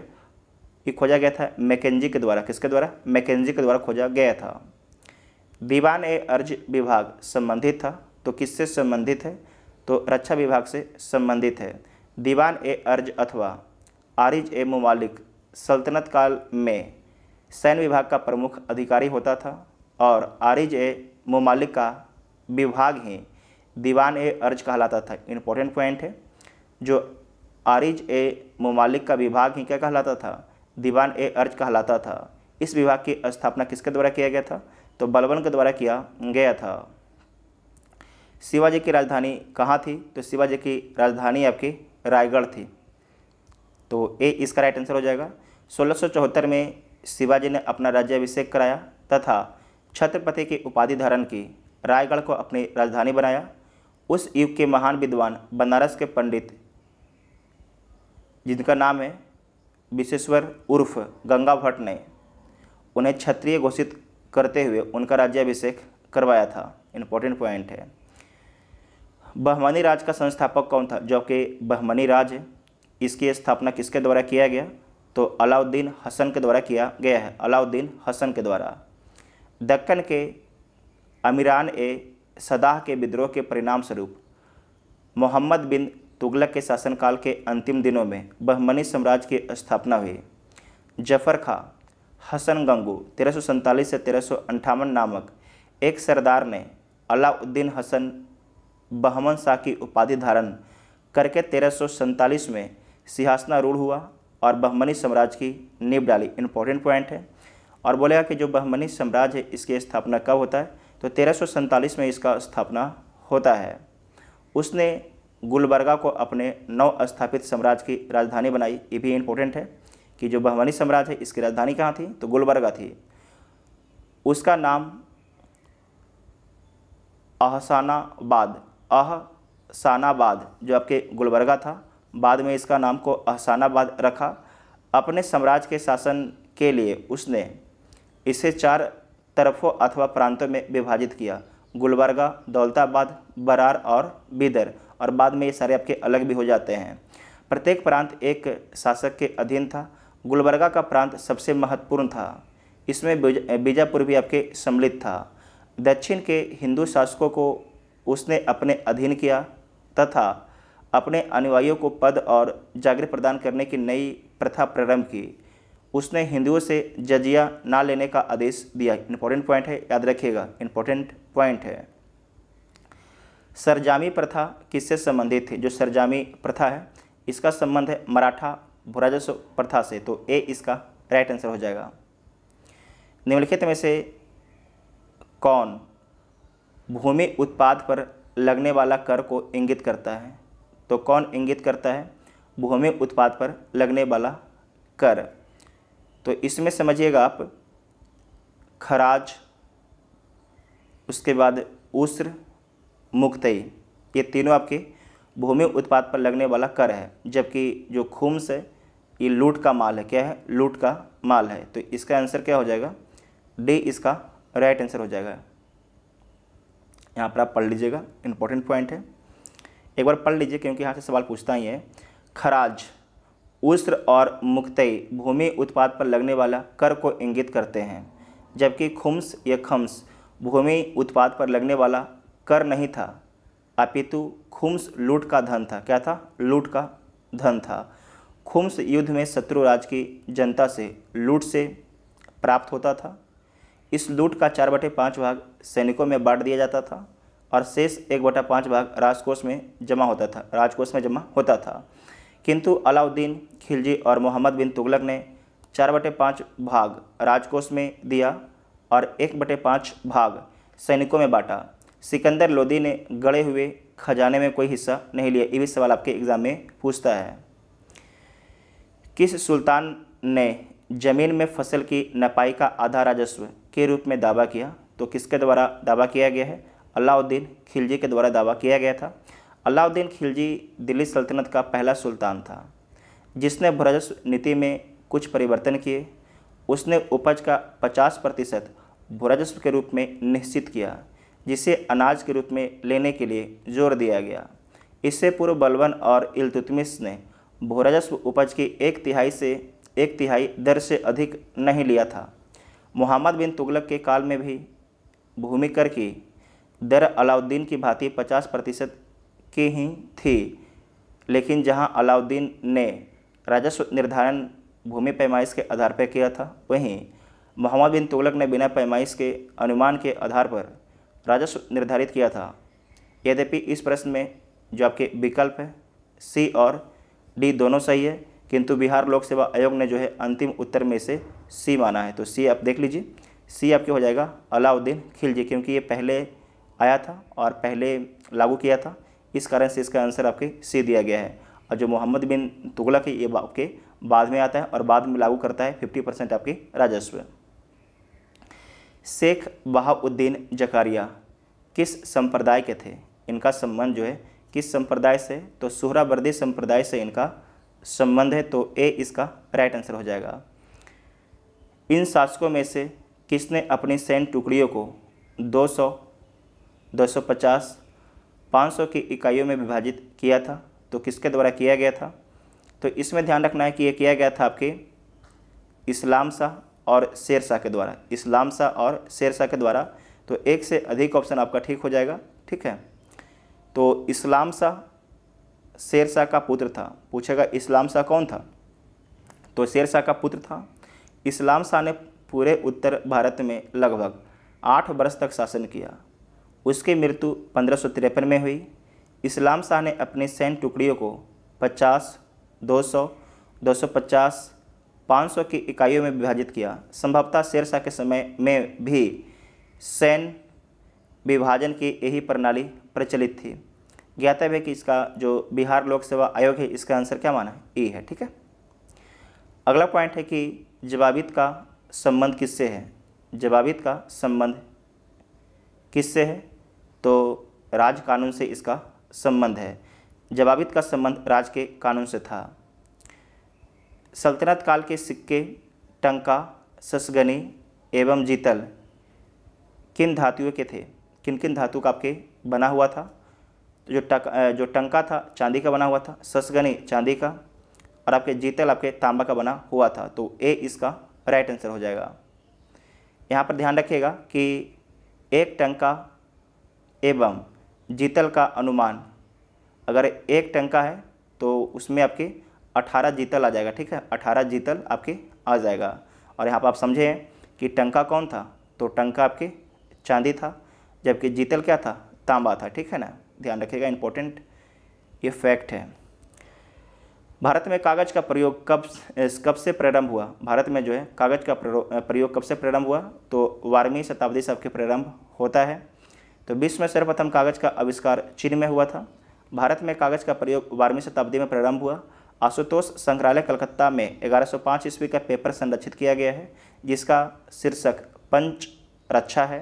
ये खोजा गया था मैकेजी के द्वारा किसके द्वारा मैकेजी के द्वारा खोजा गया था दीवान ए अर्ज विभाग संबंधित था तो किससे संबंधित है तो रक्षा विभाग से संबंधित है दीवान ए अर्ज अथवा आरिज ए ममालिक सल्तनत काल में सैन्य विभाग का प्रमुख अधिकारी होता था और आरिज ए ममालिक का विभाग ही दीवान ए अर्ज कहलाता था इम्पोर्टेंट पॉइंट है जो आरिज ए ममालिक का विभाग ही क्या कहलाता था दीवान ए अर्ज कहलाता था इस विभाग की स्थापना किसके द्वारा किया गया था तो बलबन के द्वारा किया गया था शिवाजी की राजधानी कहाँ थी तो शिवाजी की राजधानी आपकी रायगढ़ थी तो ए इसका राइट आंसर हो जाएगा सोलह में शिवाजी ने अपना राज्याभिषेक कराया तथा छत्रपति की उपाधि धारण की रायगढ़ को अपनी राजधानी बनाया उस युग के महान विद्वान बनारस के पंडित जिनका नाम है विश्वेश्वर उर्फ गंगा भट्ट ने उन्हें क्षत्रिय घोषित करते हुए उनका राज्याभिषेक करवाया था इम्पोर्टेंट पॉइंट है बहमनी राज का संस्थापक कौन था जो कि बहमनी राज इसकी स्थापना किसके द्वारा किया गया तो अलाउद्दीन हसन के द्वारा किया गया है अलाउद्दीन हसन के द्वारा दक्कन के अमीरान ए सदाह के विद्रोह के परिणाम स्वरूप मोहम्मद बिन तुगलक के शासनकाल के अंतिम दिनों में बहमनी साम्राज्य की स्थापना हुई जफर खां हसन गंगू तेरह से तेरह नामक एक सरदार ने अलाउद्दीन हसन बहमन शाह की उपाधि धारण करके तेरह में सिंहासनारूढ़ हुआ और बहमनी साम्राज्य की नींव डाली इंपॉर्टेंट पॉइंट है और बोलेगा कि जो बहमनी साम्राज्य है इसकी स्थापना कब होता है तो तेरह में इसका स्थापना होता है उसने गुलबर्गा को अपने नव स्थापित साम्राज्य की राजधानी बनाई ये भी इम्पोर्टेंट है कि जो बहमनी साम्राज्य है इसकी राजधानी कहाँ थी तो गुलबर्गा थी उसका नाम अहसानाबाद अहसानाबाद जो आपके गुलबर्गा था बाद में इसका नाम को अहसानाबाद रखा अपने साम्राज्य के शासन के लिए उसने इसे चार तरफों अथवा प्रांतों में विभाजित किया गुलबर्गा दौलताबाद बरार और बिदर और बाद में ये सारे आपके अलग भी हो जाते हैं प्रत्येक प्रांत एक शासक के अधीन था गुलबर्गा का प्रांत सबसे महत्वपूर्ण था इसमें बीजापुर भी आपके सम्मिलित था दक्षिण के हिंदू शासकों को उसने अपने अधीन किया तथा अपने अनुयायियों को पद और जागृत प्रदान करने की नई प्रथा प्रारंभ की उसने हिंदुओं से जजिया ना लेने का आदेश दिया इंपॉर्टेंट पॉइंट है याद रखिएगा इंपॉर्टेंट पॉइंट है सरजामी प्रथा किससे संबंधित थी जो सरजामी प्रथा है इसका संबंध है मराठा भुराजस्व प्रथा से तो ए इसका राइट आंसर हो जाएगा निम्नलिखित में से कौन भूमि उत्पाद पर लगने वाला कर को इंगित करता है तो कौन इंगित करता है भूमि उत्पाद पर लगने वाला कर तो इसमें समझिएगा आप खराज उसके बाद उस्र मुक्तई ये तीनों आपके भूमि उत्पाद पर लगने वाला कर है जबकि जो खुम्स है ये लूट का माल है क्या है लूट का माल है तो इसका आंसर क्या हो जाएगा डी इसका राइट आंसर हो जाएगा यहाँ पर आप पढ़ लीजिएगा इंपॉर्टेंट पॉइंट है एक बार पढ़ लीजिए क्योंकि यहाँ से सवाल पूछता ही है खराज उष्र और मुक्तई भूमि उत्पाद पर लगने वाला कर को इंगित करते हैं जबकि खुम्स या खम्स भूमि उत्पाद पर लगने वाला कर नहीं था अपितु खुम्स लूट का धन था क्या था लूट का धन था खुम्स युद्ध में शत्रु राज की जनता से लूट से प्राप्त होता था इस लूट का चार बटे पाँच भाग सैनिकों में बांट दिया जाता था और शेष एक बटा पाँच भाग राजकोष में जमा होता था राजकोष में जमा होता था किंतु अलाउद्दीन खिलजी और मोहम्मद बिन तुगलक ने चार बटे पाँच भाग राजकोष में दिया और एक बटे पाँच भाग सैनिकों में बांटा सिकंदर लोदी ने गड़े हुए खजाने में कोई हिस्सा नहीं लिया ये भी सवाल आपके एग्ज़ाम में पूछता है किस सुल्तान ने जमीन में फसल की नपाई का आधा राजस्व के रूप में दावा किया तो किसके द्वारा दावा किया गया है अलाउद्दीन खिलजी के द्वारा दावा किया गया था अलाउद्दीन खिलजी दिल्ली सल्तनत का पहला सुल्तान था जिसने भ्रजस्व नीति में कुछ परिवर्तन किए उसने उपज का 50 प्रतिशत भूराजस्व के रूप में निश्चित किया जिसे अनाज के रूप में लेने के लिए जोर दिया गया इससे पूर्व बलवन और इलतुतमिस ने भूराजस्व उपज की एक तिहाई से एक तिहाई दर से अधिक नहीं लिया था मोहम्मद बिन तुगलक के काल में भी भूमि कर की दर अलाउद्दीन की भांति पचास प्रतिशत की ही थी लेकिन जहां अलाउद्दीन ने राजस्व निर्धारण भूमि पैमाइश के आधार पर किया था वहीं मोहम्मद बिन तुगलक ने बिना पैमाइश के अनुमान के आधार पर राजस्व निर्धारित किया था यद्यपि इस प्रश्न में जो आपके विकल्प है सी और डी दोनों सही है किंतु बिहार लोक सेवा आयोग ने जो है अंतिम उत्तर में से सी माना है तो सी आप देख लीजिए सी आपके हो जाएगा अलाउद्दीन खिलजी क्योंकि ये पहले आया था और पहले लागू किया था इस कारण से इसका आंसर आपके सी दिया गया है और जो मोहम्मद बिन तुगलक है ये आपके बाद में आता है और बाद में लागू करता है 50 परसेंट आपके राजस्व शेख बहाउद्दीन जकारिया किस संप्रदाय के थे इनका संबंध जो है किस संप्रदाय से तो सुहरावर्दी संप्रदाय से इनका संबंध है तो ए इसका राइट आंसर हो जाएगा इन शासकों में से किसने अपनी सैन्य टुकड़ियों को सौ 250 500 की इकाइयों में विभाजित किया था तो किसके द्वारा किया गया था तो इसमें ध्यान रखना है कि ये किया गया था आपके इस्लाम शाह और शेर शाह के द्वारा इस्लाम शाह और शेर शाह के द्वारा तो एक से अधिक ऑप्शन आपका ठीक हो जाएगा ठीक है तो इस्लाम शाह शेर शाह का पुत्र था पूछेगा इस्लाम शाह कौन था तो शेर शाह का पुत्र था इस्लाम शाह ने पूरे उत्तर भारत में लगभग आठ वर्ष तक शासन किया उसकी मृत्यु पंद्रह में हुई इस्लाम शाह ने अपनी सैन्य टुकड़ियों को 50, 200, 250, 500 की इकाइयों में विभाजित किया संभवतः शेरशाह के समय में भी सैन्य विभाजन की यही प्रणाली प्रचलित थी ज्ञातव्य है कि इसका जो बिहार लोक सेवा आयोग है इसका आंसर क्या माना है ई है ठीक है अगला पॉइंट है कि जवाबित का संबंध किससे है जवाबित का संबंध किससे है तो राज कानून से इसका संबंध है जवाबित का संबंध राज के कानून से था सल्तनत काल के सिक्के टंका ससगनी एवं जीतल किन धातुओं के थे किन किन धातु का आपके बना हुआ था तो जो टक जो टंका था चांदी का बना हुआ था ससगनी चांदी का और आपके जीतल आपके तांबा का बना हुआ था तो ए इसका राइट आंसर हो जाएगा यहाँ पर ध्यान रखिएगा कि एक टंका एवं जीतल का अनुमान अगर एक टंका है तो उसमें आपके अठारह जीतल आ जाएगा ठीक है अठारह जीतल आपके आ जाएगा और यहाँ पर आप समझें कि टंका कौन था तो टंका आपके चांदी था जबकि जीतल क्या था तांबा था ठीक है ना ध्यान रखिएगा इम्पोर्टेंट ये फैक्ट है भारत में कागज़ का प्रयोग कब कब से प्रारंभ हुआ भारत में जो है कागज़ का प्रयोग कब से प्रारंभ हुआ तो बारहवीं शताब्दी से आपके प्रारंभ होता है तो विश्व में सर्वप्रथम कागज़ का आविष्कार चीन में हुआ था भारत में कागज़ का प्रयोग बारहवीं शताब्दी में प्रारंभ हुआ आशुतोष संग्रहालय कलकत्ता में 1105 ईस्वी का पेपर संरक्षित किया गया है जिसका शीर्षक पंच रक्षा है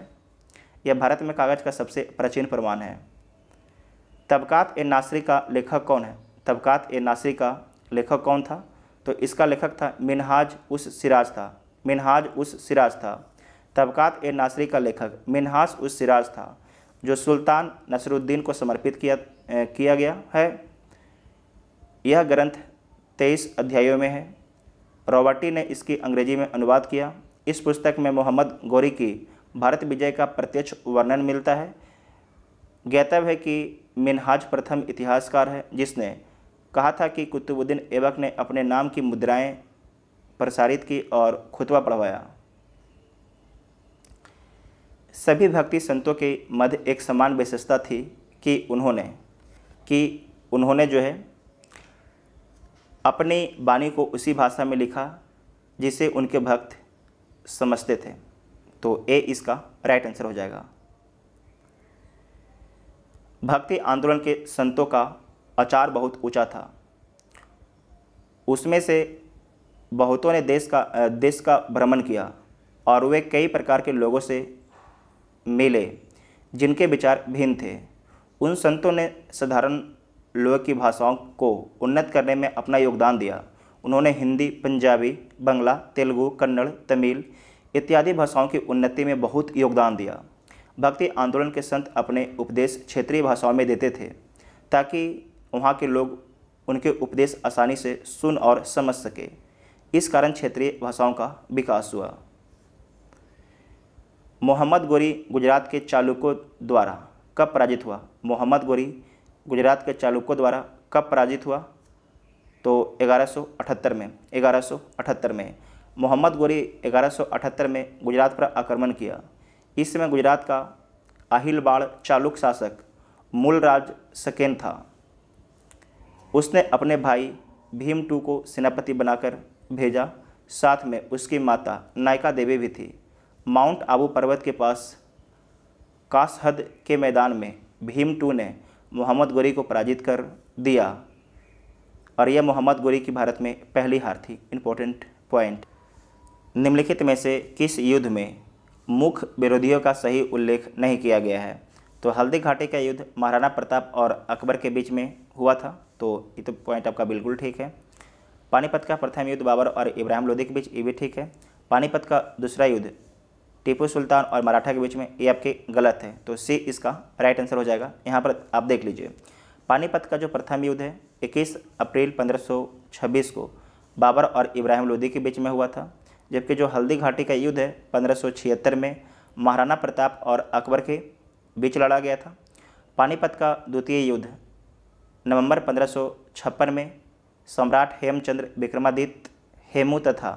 यह भारत में कागज़ का सबसे प्राचीन प्रमाण है तबकात ए नासरी का लेखक कौन है तबकात ए नासरी का लेखक कौन था तो इसका लेखक था मिनहाज उस सिराज था मिनहाज उस सिराज था तबकात ए नासरी का लेखक मिनहाज उस सिराज था जो सुल्तान नसरुद्दीन को समर्पित किया किया गया है यह ग्रंथ तेईस अध्यायों में है रॉबर्टी ने इसकी अंग्रेजी में अनुवाद किया इस पुस्तक में मोहम्मद गौरी की भारत विजय का प्रत्यक्ष वर्णन मिलता है ज्ञातव्य है कि मिनहाज प्रथम इतिहासकार है जिसने कहा था कि कुतुबुद्दीन ऐबक ने अपने नाम की मुद्राएं प्रसारित की और खुतबा पढ़वाया सभी भक्ति संतों के मध्य एक समान विशेषता थी कि उन्होंने कि उन्होंने जो है अपनी वाणी को उसी भाषा में लिखा जिसे उनके भक्त समझते थे तो ए इसका राइट आंसर हो जाएगा भक्ति आंदोलन के संतों का आचार बहुत ऊंचा था उसमें से बहुतों ने देश का देश का भ्रमण किया और वे कई प्रकार के लोगों से मिले जिनके विचार भिन्न थे उन संतों ने साधारण लोग की भाषाओं को उन्नत करने में अपना योगदान दिया उन्होंने हिंदी पंजाबी बंगला तेलुगु कन्नड़ तमिल इत्यादि भाषाओं की उन्नति में बहुत योगदान दिया भक्ति आंदोलन के संत अपने उपदेश क्षेत्रीय भाषाओं में देते थे ताकि वहाँ के लोग उनके उपदेश आसानी से सुन और समझ सके इस कारण क्षेत्रीय भाषाओं का विकास हुआ मोहम्मद गोरी गुजरात के चालुक्यों द्वारा कब पराजित हुआ मोहम्मद गोरी गुजरात के चालुक्यों द्वारा कब पराजित हुआ तो 1178 में 1178 में मोहम्मद गोरी 1178 में गुजरात पर आक्रमण किया इस समय गुजरात का आहिलबाड़ चालुक शासक मूलराज सकेन था उसने अपने भाई भीम टू को सेनापति बनाकर भेजा साथ में उसकी माता नायका देवी भी थी माउंट आबू पर्वत के पास कासहद के मैदान में भीम टू ने मोहम्मद गोरी को पराजित कर दिया और यह मोहम्मद गोरी की भारत में पहली हार थी इम्पोर्टेंट पॉइंट निम्नलिखित में से किस युद्ध में मुख्य विरोधियों का सही उल्लेख नहीं किया गया है तो हल्दी घाटी का युद्ध महाराणा प्रताप और अकबर के बीच में हुआ था तो ये तो पॉइंट आपका बिल्कुल ठीक है पानीपत का प्रथम युद्ध बाबर और इब्राहिम लोदी के बीच ये भी ठीक है पानीपत का दूसरा युद्ध टीपू सुल्तान और मराठा के बीच में ये आपके गलत है तो सी इसका राइट आंसर हो जाएगा यहाँ पर आप देख लीजिए पानीपत का जो प्रथम युद्ध है 21 अप्रैल 1526 को बाबर और इब्राहिम लोधी के बीच में हुआ था जबकि जो हल्दी घाटी का युद्ध है पंद्रह में महाराणा प्रताप और अकबर के बीच लड़ा गया था पानीपत का द्वितीय युद्ध नवंबर पंद्रह में सम्राट हेमचंद्र विक्रमादित्य हेमू तथा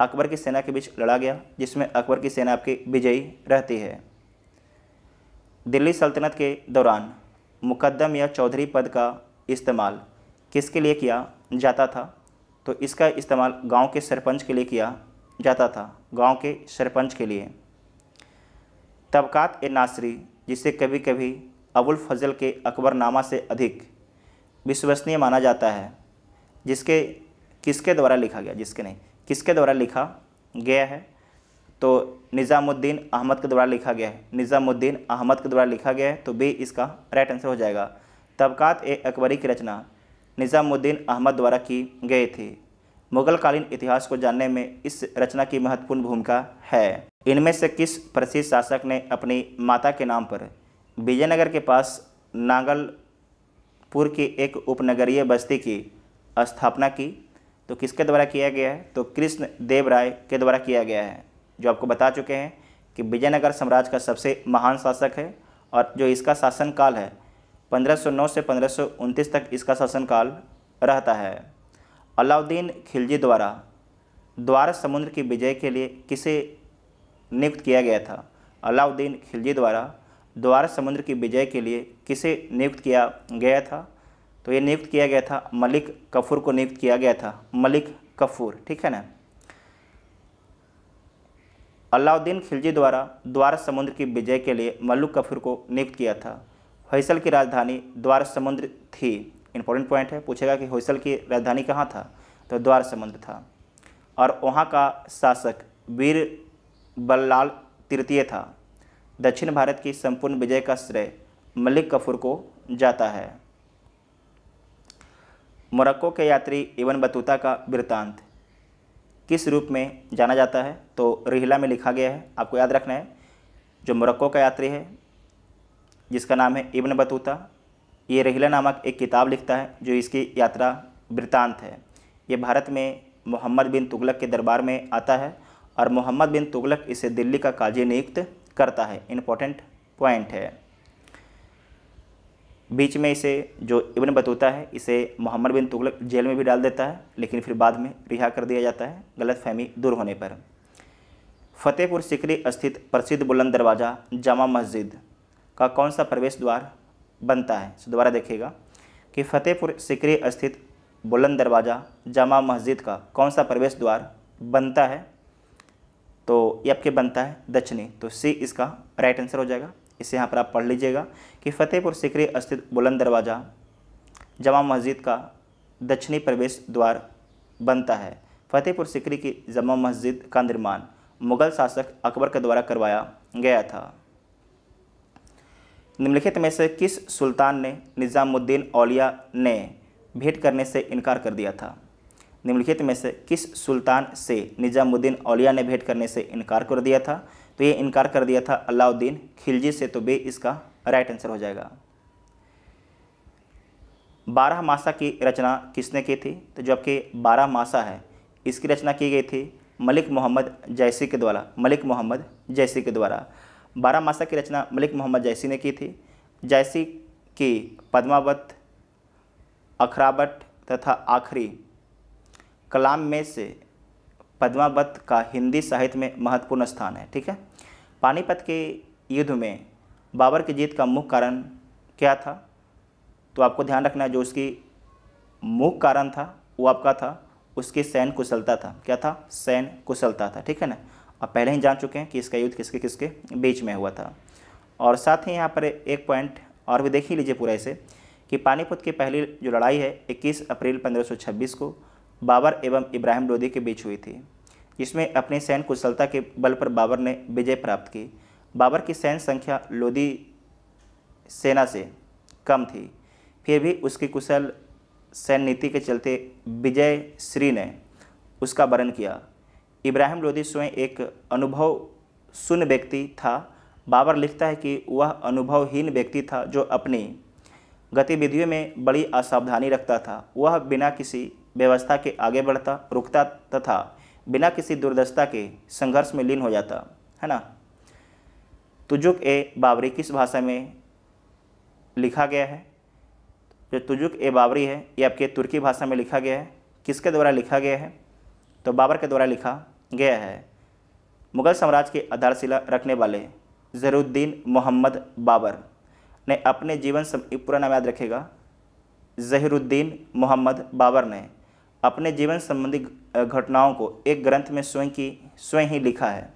अकबर की सेना के बीच लड़ा गया जिसमें अकबर की सेना आपकी विजयी रहती है दिल्ली सल्तनत के दौरान मुकदम या चौधरी पद का इस्तेमाल किसके लिए किया जाता था तो इसका इस्तेमाल गांव के सरपंच के लिए किया जाता था गांव के सरपंच के लिए तबकात ए नासरी जिसे कभी कभी अबुल फजल के अकबरनामा से अधिक विश्वसनीय माना जाता है जिसके किसके द्वारा लिखा गया जिसके नहीं किसके द्वारा लिखा गया है तो निज़ामुद्दीन अहमद के द्वारा लिखा गया है निज़ामुद्दीन अहमद के द्वारा लिखा गया है तो बी इसका राइट आंसर हो जाएगा तबकात ए अकबरी की रचना निज़ामुद्दीन अहमद द्वारा की गई थी मुगलकालीन इतिहास को जानने में इस रचना की महत्वपूर्ण भूमिका है इनमें से किस प्रसिद्ध शासक ने अपनी माता के नाम पर विजयनगर के पास नागलपुर की एक उपनगरीय बस्ती की स्थापना की तो किसके द्वारा किया गया है तो कृष्ण देव राय के द्वारा किया गया है जो आपको बता चुके हैं कि विजयनगर साम्राज्य का सबसे महान शासक है और जो इसका शासनकाल है 1509 से पंद्रह तक इसका शासनकाल रहता है अलाउद्दीन खिलजी द्वारा द्वार समुद्र की विजय के लिए किसे नियुक्त किया गया था अलाउद्दीन खिलजी द्वारा द्वार समुद्र की विजय के लिए किसे नियुक्त किया गया था तो ये नियुक्त किया गया था मलिक कफूर को नियुक्त किया गया था मलिक कफूर ठीक है ना अलाउद्दीन खिलजी द्वारा द्वार समुद्र की विजय के लिए मलुक कफूर को नियुक्त किया था होसल की राजधानी द्वार समुद्र थी इंपॉर्टेंट पॉइंट है पूछेगा कि होसल की राजधानी कहाँ था तो द्वार समुद्र था और वहाँ का शासक वीर बल्लाल तृतीय था दक्षिण भारत की संपूर्ण विजय का श्रेय मलिक कफूर को जाता है मोरक्को के यात्री इवन बतूता का वृत्तांत किस रूप में जाना जाता है तो रिहला में लिखा गया है आपको याद रखना है जो मोरक्को का यात्री है जिसका नाम है इबन बतूता ये रिहला नामक एक किताब लिखता है जो इसकी यात्रा वृत्तांत है ये भारत में मोहम्मद बिन तुगलक के दरबार में आता है और मोहम्मद बिन तुगलक इसे दिल्ली का काजी नियुक्त करता है इम्पोर्टेंट पॉइंट है बीच में इसे जो इब्न बतूता है इसे मोहम्मद बिन तुगलक जेल में भी डाल देता है लेकिन फिर बाद में रिहा कर दिया जाता है गलत फहमी दूर होने पर फतेहपुर सिकरी स्थित प्रसिद्ध बुलंद दरवाज़ा जामा मस्जिद का कौन सा प्रवेश द्वार बनता है दोबारा देखिएगा कि फतेहपुर सिकरी स्थित बुलंद दरवाज़ा जामा मस्जिद का कौन सा प्रवेश द्वार बनता है तो ये आपके बनता है दक्षिणी तो सी इसका राइट आंसर हो जाएगा इसे यहाँ पर आप पढ़ लीजिएगा कि फ़तेहपुर सिकरी स्थित बुलंद दरवाज़ा जमा मस्जिद का दक्षिणी प्रवेश द्वार बनता है फतेहपुर सिकरी की जमा मस्जिद का निर्माण मुगल शासक अकबर के द्वारा करवाया गया था निम्नलिखित में से किस सुल्तान ने निज़ामुद्दीन औलिया ने भेंट करने से इनकार कर दिया था निम्नलिखित में से किस सुल्तान से निज़ामुद्दीन औलिया ने भेंट करने से इनकार कर दिया था तो ये इनकार कर दिया था अलाउद्दीन खिलजी से तो बे इसका राइट आंसर हो जाएगा बारह मासा की रचना किसने की थी तो जो आपके बारह मासा है इसकी रचना की गई थी मलिक मोहम्मद जैसी के द्वारा मलिक मोहम्मद जैसी के द्वारा बारह मासा की रचना मलिक मोहम्मद जैसी ने की थी जैसी की पद्मावत अखराबट तथा आखिरी कलाम में से पद्मावत का हिंदी साहित्य में महत्वपूर्ण स्थान है ठीक है पानीपत के युद्ध में बाबर की जीत का मुख्य कारण क्या था तो आपको ध्यान रखना है जो उसकी मुख्य कारण था वो आपका था उसकी सैन्य कुशलता था क्या था सैन्य कुशलता था ठीक है ना आप पहले ही जान चुके हैं कि इसका युद्ध किसके किसके बीच में हुआ था और साथ ही यहाँ पर एक पॉइंट और भी देख ही लीजिए पूरा इसे कि पानीपत की पहली जो लड़ाई है 21 अप्रैल 1526 को बाबर एवं इब्राहिम लोदी के बीच हुई थी इसमें अपनी सैन्य कुशलता के बल पर बाबर ने विजय प्राप्त की बाबर की सैन्य संख्या लोधी सेना से कम थी फिर भी उसकी कुशल सैन्य नीति के चलते विजय श्री ने उसका वर्ण किया इब्राहिम लोधी स्वयं एक अनुभव सुन व्यक्ति था बाबर लिखता है कि वह अनुभवहीन व्यक्ति था जो अपनी गतिविधियों में बड़ी असावधानी रखता था वह बिना किसी व्यवस्था के आगे बढ़ता रुकता तथा बिना किसी दुर्दशा के संघर्ष में लीन हो जाता है ना तुजुक तो ए बाबरी किस भाषा में लिखा गया है जो तुजुक तो ए बाबरी है ये आपके तुर्की भाषा में लिखा गया है किसके द्वारा लिखा गया है तो बाबर के द्वारा लिखा गया है मुग़ल साम्राज्य की आधारशिला रखने वाले जहरुद्दीन मोहम्मद बाबर ने अपने जीवन पूरा नाम याद रखेगा जहरुद्दीन मोहम्मद बाबर ने अपने जीवन संबंधी घटनाओं को एक ग्रंथ में स्वयं की स्वयं ही लिखा है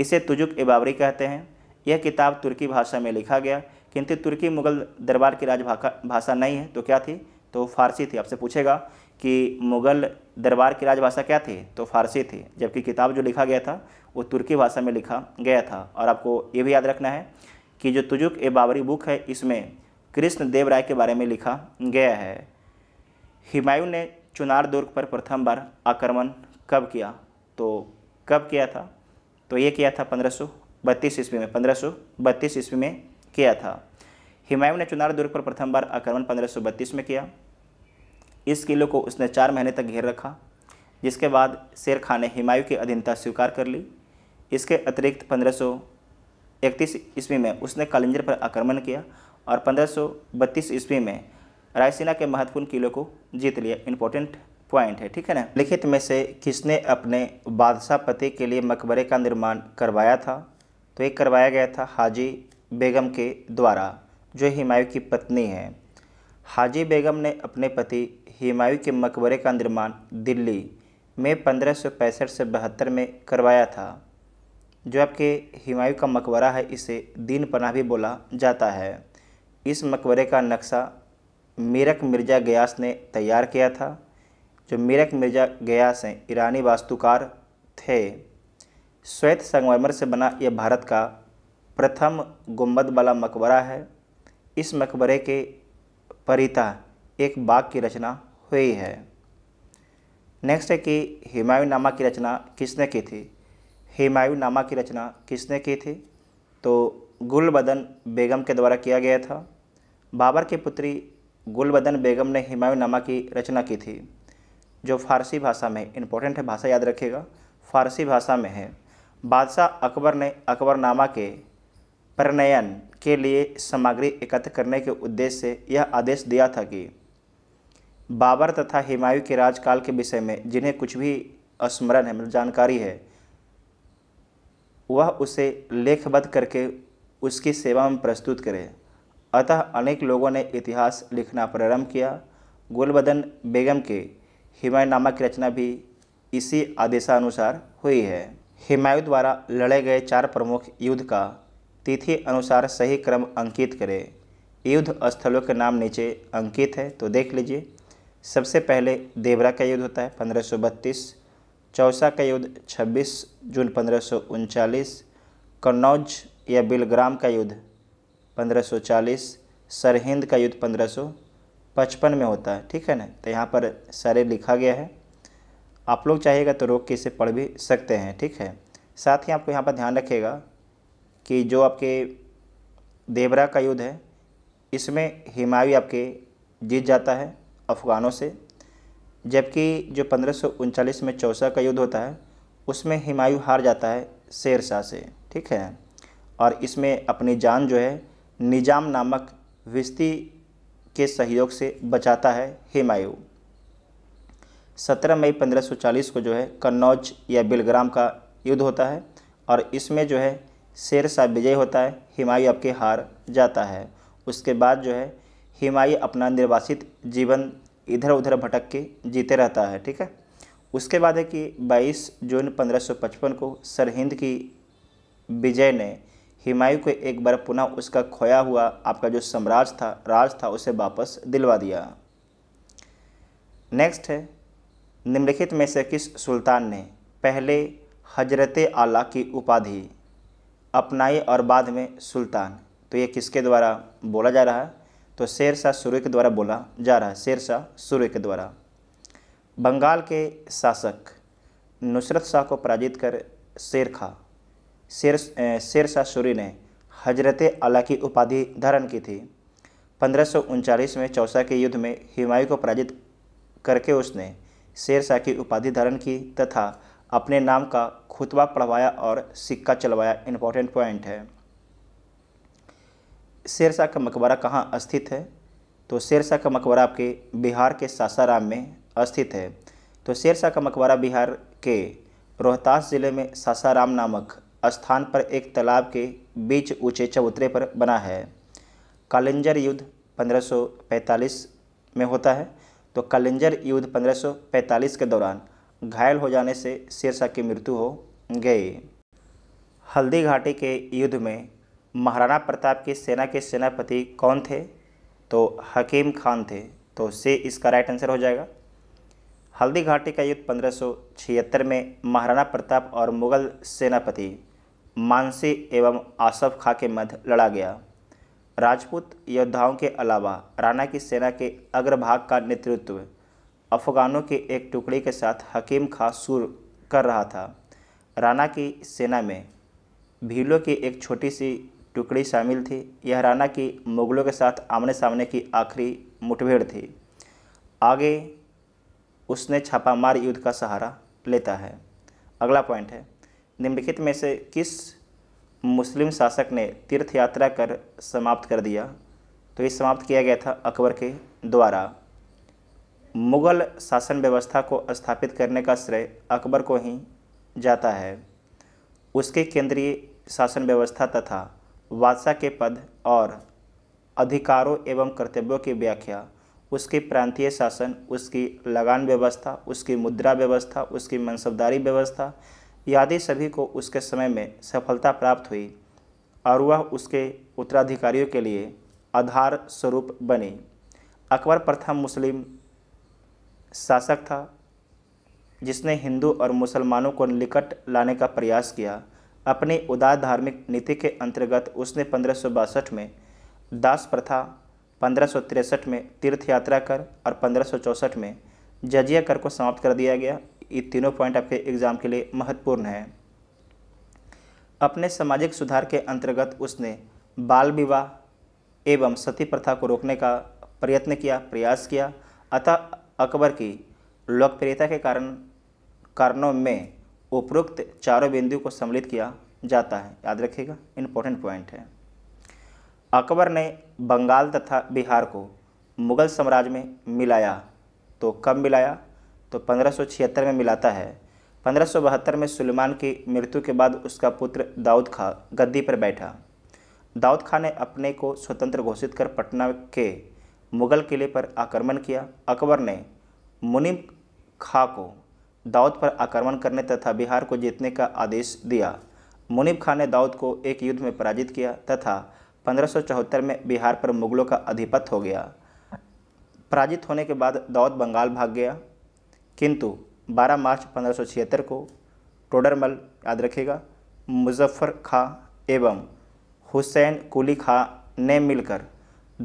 इसे तुजुक बाबरी कहते हैं यह किताब तुर्की भाषा में लिखा गया किंतु तुर्की मुगल दरबार की राजभाषा भाषा नहीं है तो क्या थी तो फारसी थी आपसे पूछेगा कि मुगल दरबार की राजभाषा क्या थी तो फारसी थी जबकि किताब जो लिखा गया था वो तुर्की भाषा में लिखा गया था और आपको ये भी याद रखना है कि जो तुजुक ए बाबरी बुक है इसमें कृष्ण देव राय के बारे में लिखा गया है हिमायू ने चुनार दुर्ग पर प्रथम बार आक्रमण कब किया तो कब किया था तो ये किया था पंद्रह सौ बत्तीस ईस्वी में पंद्रह सौ बत्तीस ईस्वी में किया था हिमायू ने चुनार दुर्ग पर प्रथम बार आक्रमण पंद्रह सौ बत्तीस में किया इस किले को उसने चार महीने तक घेर रखा जिसके बाद शेर खान ने हिमायू की अधीनता स्वीकार कर ली इसके अतिरिक्त पंद्रह सौ इकतीस ईस्वी में उसने कालिंजर पर आक्रमण किया और पंद्रह सौ बत्तीस ईस्वी में रायसीना के महत्वपूर्ण किले को जीत लिया इंपॉर्टेंट पॉइंट है ठीक है ना लिखित में से किसने अपने बादशाह पति के लिए मकबरे का निर्माण करवाया था तो एक करवाया गया था हाजी बेगम के द्वारा जो हिमायू की पत्नी है हाजी बेगम ने अपने पति हिमायू के मकबरे का निर्माण दिल्ली में पंद्रह सौ पैंसठ से बहत्तर में करवाया था जो आपके हिमायू का मकबरा है इसे दीन भी बोला जाता है इस मकबरे का नक्शा मेरक मिर्ज़ा गयास ने तैयार किया था जो मेरक मिर्ज़ा गयास हैं ईरानी वास्तुकार थे श्वेत संगमरमर से बना यह भारत का प्रथम गुम्बद वाला मकबरा है इस मकबरे के परिता एक बाग की रचना हुई है नेक्स्ट है कि हिमायू नामा की रचना किसने की थी हिमायू नामा की रचना किसने की थी तो गुलबदन बेगम के द्वारा किया गया था बाबर की पुत्री गुलबदन बेगम ने हिमायू नामा की रचना की थी जो फारसी भाषा में इम्पोर्टेंट है भाषा याद रखिएगा फारसी भाषा में है बादशाह अकबर ने अकबरनामा के प्रणयन के लिए सामग्री एकत्र करने के उद्देश्य से यह आदेश दिया था कि बाबर तथा हिमायू के राजकाल के विषय में जिन्हें कुछ भी स्मरण है मतलब जानकारी है वह उसे लेखबद्ध करके उसकी सेवा में प्रस्तुत करें अतः अनेक लोगों ने इतिहास लिखना प्रारंभ किया गुलबदन बेगम के हिमायू नामक रचना भी इसी आदेशानुसार हुई है हिमायू द्वारा लड़े गए चार प्रमुख युद्ध का तिथि अनुसार सही क्रम अंकित करें युद्ध स्थलों के नाम नीचे अंकित है तो देख लीजिए सबसे पहले देवरा का युद्ध होता है पंद्रह सौ बत्तीस चौसा का युद्ध 26 जून पंद्रह सौ उनचालीस कन्नौज या बिलग्राम का युद्ध 1540 सरहिंद का युद्ध 1555 में होता है ठीक है ना तो यहाँ पर सारे लिखा गया है आप लोग चाहिएगा तो रोक के इसे पढ़ भी सकते हैं ठीक है साथ ही आपको यहाँ पर ध्यान रखेगा कि जो आपके देवरा का युद्ध है इसमें हिमावी आपके जीत जाता है अफ़गानों से जबकि जो पंद्रह में चौसा का युद्ध होता है उसमें हिमायू हार जाता है शेरशाह से ठीक है और इसमें अपनी जान जो है निजाम नामक विस्ती के सहयोग से बचाता है हिमायू 17 मई 1540 को जो है कन्नौज या बिलग्राम का युद्ध होता है और इसमें जो है शेर शाह विजय होता है हिमायू आपके हार जाता है उसके बाद जो है हिमायू अपना निर्वासित जीवन इधर उधर भटक के जीते रहता है ठीक है उसके बाद है कि 22 जून 1555 को सरहिंद की विजय ने हिमायू को एक बार पुनः उसका खोया हुआ आपका जो साम्राज्य था राज था उसे वापस दिलवा दिया नेक्स्ट है निम्नलिखित में से किस सुल्तान ने पहले हजरत आला की उपाधि अपनाई और बाद में सुल्तान तो ये किसके द्वारा बोला जा रहा है तो शेर शाह सूर्य के द्वारा बोला जा रहा है शेर शाह सूर्य के द्वारा बंगाल के शासक नुसरत शाह को पराजित कर शेर खा शेर शेर शाह सूरी ने हजरत अला की उपाधि धारण की थी पंद्रह में चौसा के युद्ध में हिमायू को पराजित करके उसने शेर शाह की उपाधि धारण की तथा अपने नाम का खुतबा पढ़वाया और सिक्का चलवाया इम्पोर्टेंट पॉइंट है शेर शाह का मकबरा कहाँ स्थित है तो शेर शाह का मकबरा आपके बिहार के सासाराम में स्थित है तो शेर शाह का मकबरा बिहार के रोहतास ज़िले में सासाराम नामक स्थान पर एक तालाब के बीच ऊँचे चबूतरे पर बना है कालिंजर युद्ध 1545 में होता है तो कालिंजर युद्ध 1545 के दौरान घायल हो जाने से शेरशाह की मृत्यु हो गई हल्दी घाटी के युद्ध में महाराणा प्रताप की सेना के सेनापति कौन थे तो हकीम खान थे तो से इसका राइट आंसर हो जाएगा हल्दी घाटी का युद्ध 1576 में महाराणा प्रताप और मुगल सेनापति मानसी एवं आसफ खां के मध्य लड़ा गया राजपूत योद्धाओं के अलावा राणा की सेना के अग्रभाग का नेतृत्व अफगानों के एक टुकड़ी के साथ हकीम खां सुर कर रहा था राणा की सेना में भीलों की एक छोटी सी टुकड़ी शामिल थी यह राणा की मुगलों के साथ आमने सामने की आखिरी मुठभेड़ थी आगे उसने छापामार युद्ध का सहारा लेता है अगला पॉइंट है निम्नलिखित में से किस मुस्लिम शासक ने तीर्थ यात्रा कर समाप्त कर दिया तो ये समाप्त किया गया था अकबर के द्वारा मुग़ल शासन व्यवस्था को स्थापित करने का श्रेय अकबर को ही जाता है उसके केंद्रीय शासन व्यवस्था तथा बादशाह के पद और अधिकारों एवं कर्तव्यों की व्याख्या उसके प्रांतीय शासन उसकी लगान व्यवस्था उसकी मुद्रा व्यवस्था उसकी मनसबदारी व्यवस्था यादि सभी को उसके समय में सफलता प्राप्त हुई और वह उसके उत्तराधिकारियों के लिए आधार स्वरूप बने अकबर प्रथम मुस्लिम शासक था जिसने हिंदू और मुसलमानों को निकट लाने का प्रयास किया अपनी उदार धार्मिक नीति के अंतर्गत उसने पंद्रह में दास प्रथा पंद्रह में तीर्थ यात्रा कर और पंद्रह में जजिया कर को समाप्त कर दिया गया ये तीनों पॉइंट आपके एग्ज़ाम के लिए महत्वपूर्ण है अपने सामाजिक सुधार के अंतर्गत उसने बाल विवाह एवं सती प्रथा को रोकने का प्रयत्न किया प्रयास किया अतः अकबर की लोकप्रियता के कारण कारणों में उपरोक्त चारों बिंदु को सम्मिलित किया जाता है याद रखिएगा इंपॉर्टेंट पॉइंट है अकबर ने बंगाल तथा बिहार को मुगल साम्राज्य में मिलाया तो कब मिलाया तो पंद्रह में मिलाता है पंद्रह में सुलेमान की मृत्यु के बाद उसका पुत्र दाऊद खां गद्दी पर बैठा दाऊद खां ने अपने को स्वतंत्र घोषित कर पटना के मुगल किले पर आक्रमण किया अकबर ने मुनिम खां को दाऊद पर आक्रमण करने तथा बिहार को जीतने का आदेश दिया मुनिब खां ने दाऊद को एक युद्ध में पराजित किया तथा पंद्रह में बिहार पर मुगलों का अधिपत हो गया पराजित होने के बाद दाऊद बंगाल भाग गया किंतु 12 मार्च पंद्रह को टोडरमल याद रखेगा मुजफ्फर खां एवं हुसैन कुली खां ने मिलकर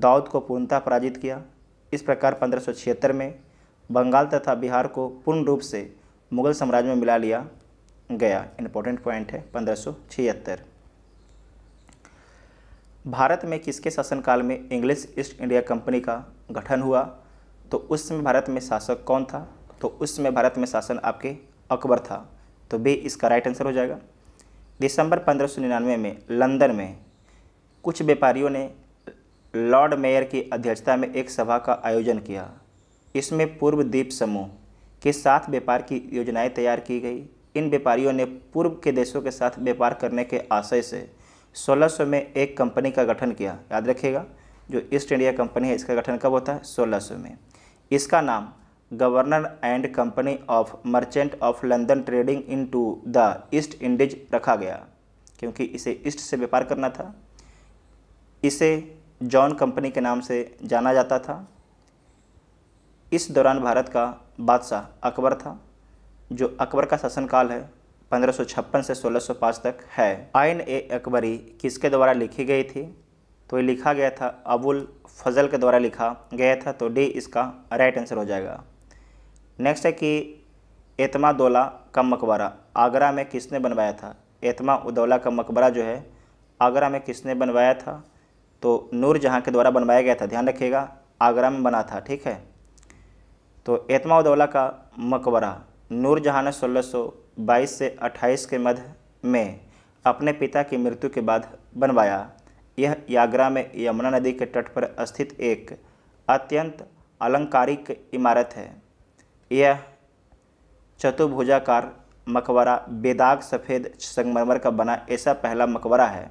दाऊद को पूर्णतः पराजित किया इस प्रकार पंद्रह में बंगाल तथा बिहार को पूर्ण रूप से मुगल साम्राज्य में मिला लिया गया इम्पोर्टेंट पॉइंट है पंद्रह भारत में किसके शासनकाल में इंग्लिश ईस्ट इंडिया कंपनी का गठन हुआ तो उस समय भारत में शासक कौन था तो उस समय भारत में शासन आपके अकबर था तो बे इसका राइट आंसर हो जाएगा दिसंबर पंद्रह में लंदन में कुछ व्यापारियों ने लॉर्ड मेयर की अध्यक्षता में एक सभा का आयोजन किया इसमें पूर्व द्वीप समूह के साथ व्यापार की योजनाएं तैयार की गई इन व्यापारियों ने पूर्व के देशों के साथ व्यापार करने के आशय से 1600 में एक कंपनी का गठन किया याद रखिएगा जो ईस्ट इंडिया कंपनी है इसका गठन कब होता है 1600 में इसका नाम governor and company of merchant of London trading into the East Indies रखा गया क्योंकि इसे ईस्ट से व्यापार करना था इसे जॉन कंपनी के नाम से जाना जाता था इस दौरान भारत का बादशाह अकबर था जो अकबर का शासनकाल है 1556 से 1605 तक है आयन ए अकबरी किसके द्वारा लिखी गई थी तो ये लिखा गया था अबुल फजल के द्वारा लिखा गया था तो डी इसका राइट आंसर हो जाएगा नेक्स्ट है कि एतमा दौला का मकबरा आगरा में किसने बनवाया था एतमा उदौला का मकबरा जो है आगरा में किसने बनवाया था तो नूरजहाँ के द्वारा बनवाया गया था ध्यान रखिएगा आगरा में बना था ठीक है तो एतमा उदौला का मकबरा नूरजहाँ ने बाईस से 28 के मध्य में अपने पिता की मृत्यु के बाद बनवाया यह यागरा में यमुना नदी के तट पर स्थित एक अत्यंत अलंकारिक इमारत है यह चतुर्भुजाकार मकबरा बेदाग सफ़ेद संगमरमर का बना ऐसा पहला मकबरा है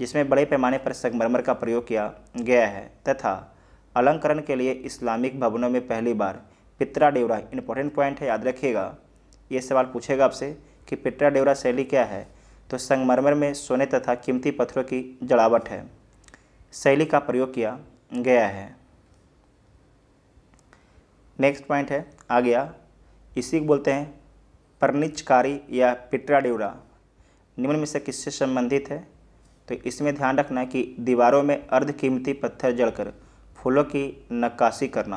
जिसमें बड़े पैमाने पर संगमरमर का प्रयोग किया गया है तथा अलंकरण के लिए इस्लामिक भवनों में पहली बार पित्रा डेवरा इंपॉर्टेंट पॉइंट है याद रखिएगा ये सवाल पूछेगा आपसे कि पित्रा डेवरा शैली क्या है तो संगमरमर में सोने तथा कीमती पत्थरों की जड़ावट है शैली का प्रयोग किया गया है नेक्स्ट पॉइंट है आ गया इसी को बोलते हैं परनिचकारी या पिट्राड्यूरा निम्न में से किससे संबंधित है तो इसमें ध्यान रखना कि दीवारों में अर्ध कीमती पत्थर जड़कर फूलों की नक्काशी करना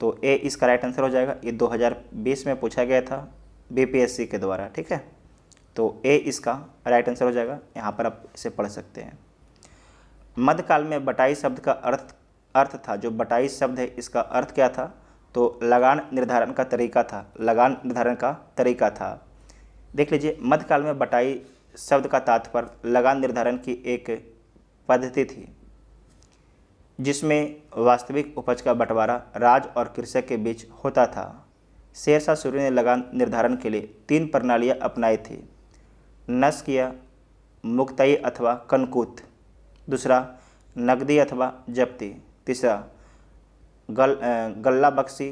तो ए इसका राइट आंसर हो जाएगा ये 2020 में पूछा गया था बीपीएससी के द्वारा ठीक है तो ए इसका राइट आंसर हो जाएगा यहाँ पर आप इसे पढ़ सकते हैं मध्यकाल में बटाई शब्द का अर्थ अर्थ था जो बटाई शब्द है इसका अर्थ क्या था तो लगान निर्धारण का तरीका था लगान निर्धारण का तरीका था देख लीजिए मध्यकाल में बटाई शब्द का तात्पर्य लगान निर्धारण की एक पद्धति थी जिसमें वास्तविक उपज का बंटवारा राज और कृषक के बीच होता था शेरशाह सूरी ने लगान निर्धारण के लिए तीन प्रणालियाँ अपनाई थी नस्किया मुक्तई अथवा कनकूत दूसरा नकदी अथवा जब्ती तीसरा गल गल्ला बक्सी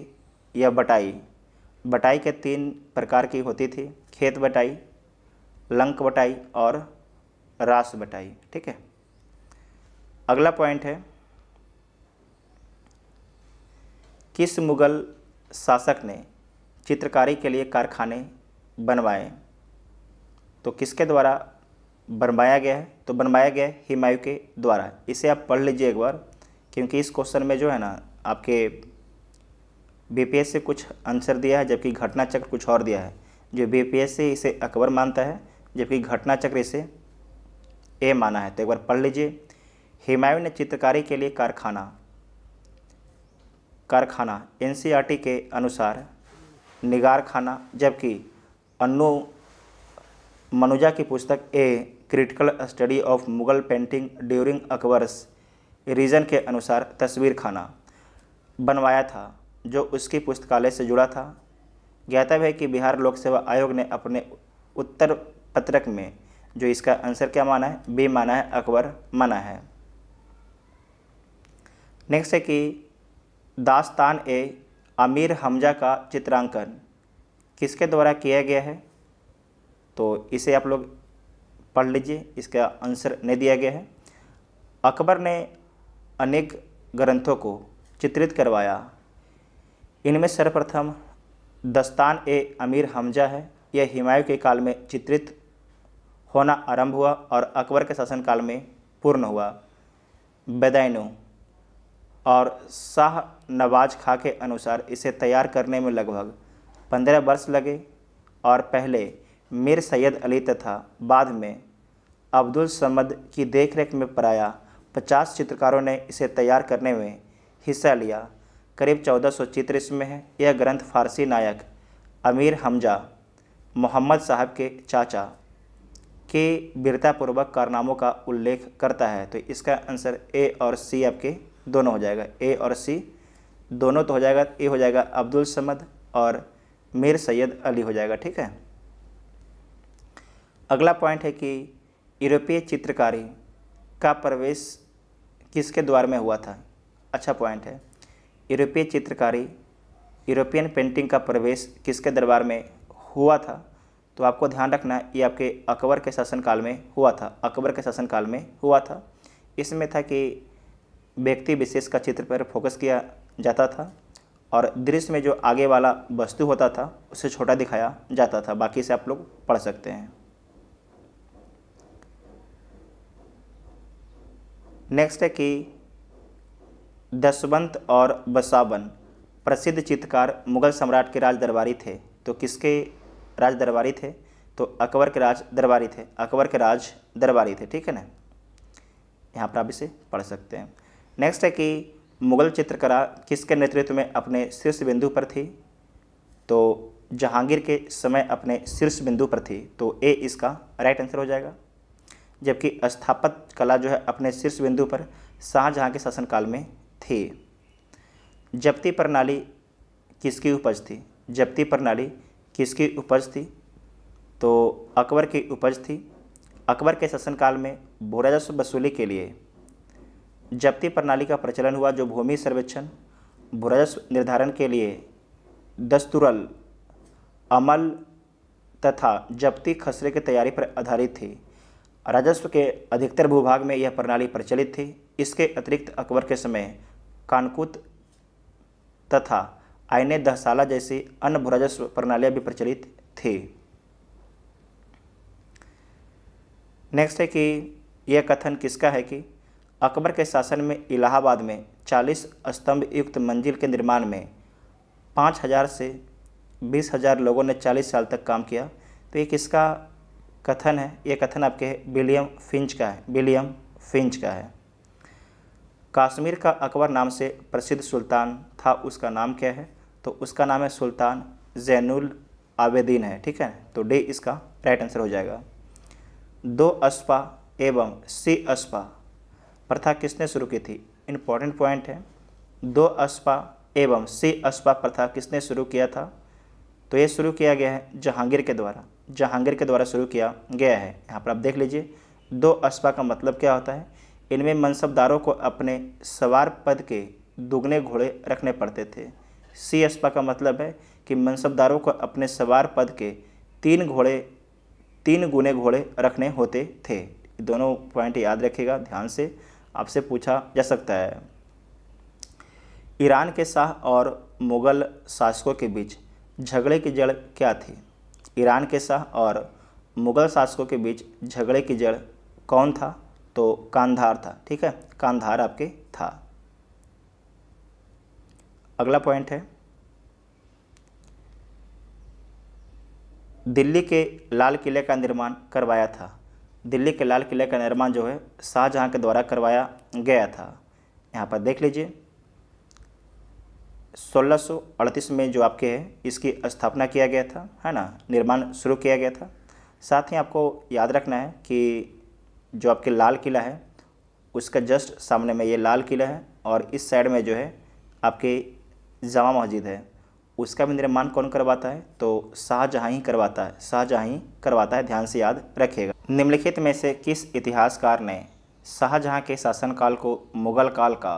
या बटाई बटाई के तीन प्रकार की होती थी खेत बटाई लंक बटाई और रास बटाई ठीक है अगला पॉइंट है किस मुग़ल शासक ने चित्रकारी के लिए कारखाने बनवाए तो किसके द्वारा बनवाया गया है तो बनवाया गया है हिमायू के द्वारा इसे आप पढ़ लीजिए एक बार क्योंकि इस क्वेश्चन में जो है ना आपके बी से कुछ आंसर दिया है जबकि घटना चक्र कुछ और दिया है जो बी से इसे अकबर मानता है जबकि घटना चक्र इसे ए माना है तो एक बार पढ़ लीजिए हिमायू ने चित्रकारी के लिए कारखाना कारखाना एन e के अनुसार निगार खाना जबकि अनु मनुजा की पुस्तक a critical study of Mughal painting during Akbar's reign के अनुसार तस्वीर खाना बनवाया था जो उसकी पुस्तकालय से जुड़ा था ज्ञातव्य है कि बिहार लोक सेवा आयोग ने अपने उत्तर पत्रक में जो इसका आंसर क्या माना है बी माना है अकबर माना है नेक्स्ट है कि दास्तान ए आमिर हमजा का चित्रांकन किसके द्वारा किया गया है तो इसे आप लोग पढ़ लीजिए इसका आंसर नहीं दिया गया है अकबर ने अनेक ग्रंथों को चित्रित करवाया इनमें सर्वप्रथम दस्तान ए अमीर हमजा है यह हुमायूं के काल में चित्रित होना आरंभ हुआ और अकबर के शासनकाल में पूर्ण हुआ बेदैनु और शाह नवाज खां के अनुसार इसे तैयार करने में लगभग पंद्रह वर्ष लगे और पहले मीर सैयद अली तथा बाद में अब्दुल समद की देखरेख में पराया पचास चित्रकारों ने इसे तैयार करने में हिस्सा लिया करीब चौदह सौ चित्र में यह ग्रंथ फारसी नायक अमीर हमजा मोहम्मद साहब के चाचा के वीरतापूर्वक कारनामों का उल्लेख करता है तो इसका आंसर ए और सी आपके दोनों हो जाएगा ए और सी दोनों तो हो जाएगा ए हो जाएगा अब्दुल समद और मीर सैयद अली हो जाएगा ठीक है अगला पॉइंट है कि यूरोपीय चित्रकारी का प्रवेश किसके द्वार में हुआ था अच्छा पॉइंट है यूरोपीय चित्रकारी यूरोपियन पेंटिंग का प्रवेश किसके दरबार में हुआ था तो आपको ध्यान रखना ये आपके अकबर के शासनकाल में हुआ था अकबर के शासनकाल में हुआ था इसमें था कि व्यक्ति विशेष का चित्र पर फोकस किया जाता था और दृश्य में जो आगे वाला वस्तु होता था उसे छोटा दिखाया जाता था बाकी से आप लोग पढ़ सकते हैं नेक्स्ट है कि दसवंत और बसावन प्रसिद्ध चित्रकार मुगल सम्राट के राज दरबारी थे तो किसके राज दरबारी थे तो अकबर के राज दरबारी थे अकबर के राज दरबारी थे ठीक है ना यहाँ पर आप इसे पढ़ सकते हैं नेक्स्ट है कि मुगल चित्रकला किसके नेतृत्व में अपने शीर्ष बिंदु पर थी तो जहांगीर के समय अपने शीर्ष बिंदु पर थी तो ए इसका राइट आंसर हो जाएगा जबकि स्थापत कला जो है अपने शीर्ष बिंदु पर शाहजहाँ के शासनकाल में थे जप्ती प्रणाली किसकी उपज थी जप्ती प्रणाली किसकी उपज थी तो अकबर की उपज थी अकबर के शासनकाल में राजस्व वसूली के लिए जप्ती प्रणाली का प्रचलन हुआ जो भूमि सर्वेक्षण राजस्व निर्धारण के लिए दस्तुरल अमल तथा जब्ती खसरे की तैयारी पर आधारित थी राजस्व के अधिकतर भूभाग में यह प्रणाली प्रचलित थी इसके अतिरिक्त अकबर के समय कानकुत तथा आयने दहशाला जैसी अन्य भूराजस्व प्रणालियाँ भी प्रचलित थी नेक्स्ट है कि यह कथन किसका है कि अकबर के शासन में इलाहाबाद में 40 स्तंभ युक्त मंजिल के निर्माण में 5000 से 20000 लोगों ने 40 साल तक काम किया तो ये किसका कथन है ये कथन आपके विलियम फिंच का है विलियम फिंच का है काश्मीर का अकबर नाम से प्रसिद्ध सुल्तान था उसका नाम क्या है तो उसका नाम है सुल्तान जैनुल आबेदीन है ठीक है तो डी इसका राइट आंसर हो जाएगा दो अस्पा एवं सी अस्पा प्रथा किसने शुरू की थी इंपॉर्टेंट पॉइंट है दो अस्पा एवं सी अस्पा प्रथा किसने शुरू किया था तो ये शुरू किया गया है जहांगीर के द्वारा जहांगीर के द्वारा शुरू किया गया है यहाँ पर आप देख लीजिए दो अस्पा का मतलब क्या होता है इनमें मनसबदारों को अपने सवार पद के दुगने घोड़े रखने पड़ते थे सी एसपा का मतलब है कि मनसबदारों को अपने सवार पद के तीन घोड़े तीन गुने घोड़े रखने होते थे दोनों पॉइंट याद रखेगा ध्यान से आपसे पूछा जा सकता है ईरान के शाह और मुग़ल शासकों के बीच झगड़े की जड़ क्या थी ईरान के शाह और मुग़ल शासकों के बीच झगड़े की जड़ कौन था तो कांधार था ठीक है कांधार आपके था अगला पॉइंट है दिल्ली के लाल किले का निर्माण करवाया था दिल्ली के लाल किले का निर्माण जो है शाहजहाँ के द्वारा करवाया गया था यहाँ पर देख लीजिए 1638 में जो आपके है इसकी स्थापना किया गया था है ना निर्माण शुरू किया गया था साथ ही आपको याद रखना है कि जो आपके लाल किला है उसका जस्ट सामने में ये लाल किला है और इस साइड में जो है आपके जामा मस्जिद है उसका भी निर्माण कौन करवाता है तो शाहजहाँ ही करवाता है शाहजहाँ ही करवाता है ध्यान से याद रखिएगा निम्नलिखित में से किस इतिहासकार ने शाहजहाँ के शासनकाल को मुग़ल काल का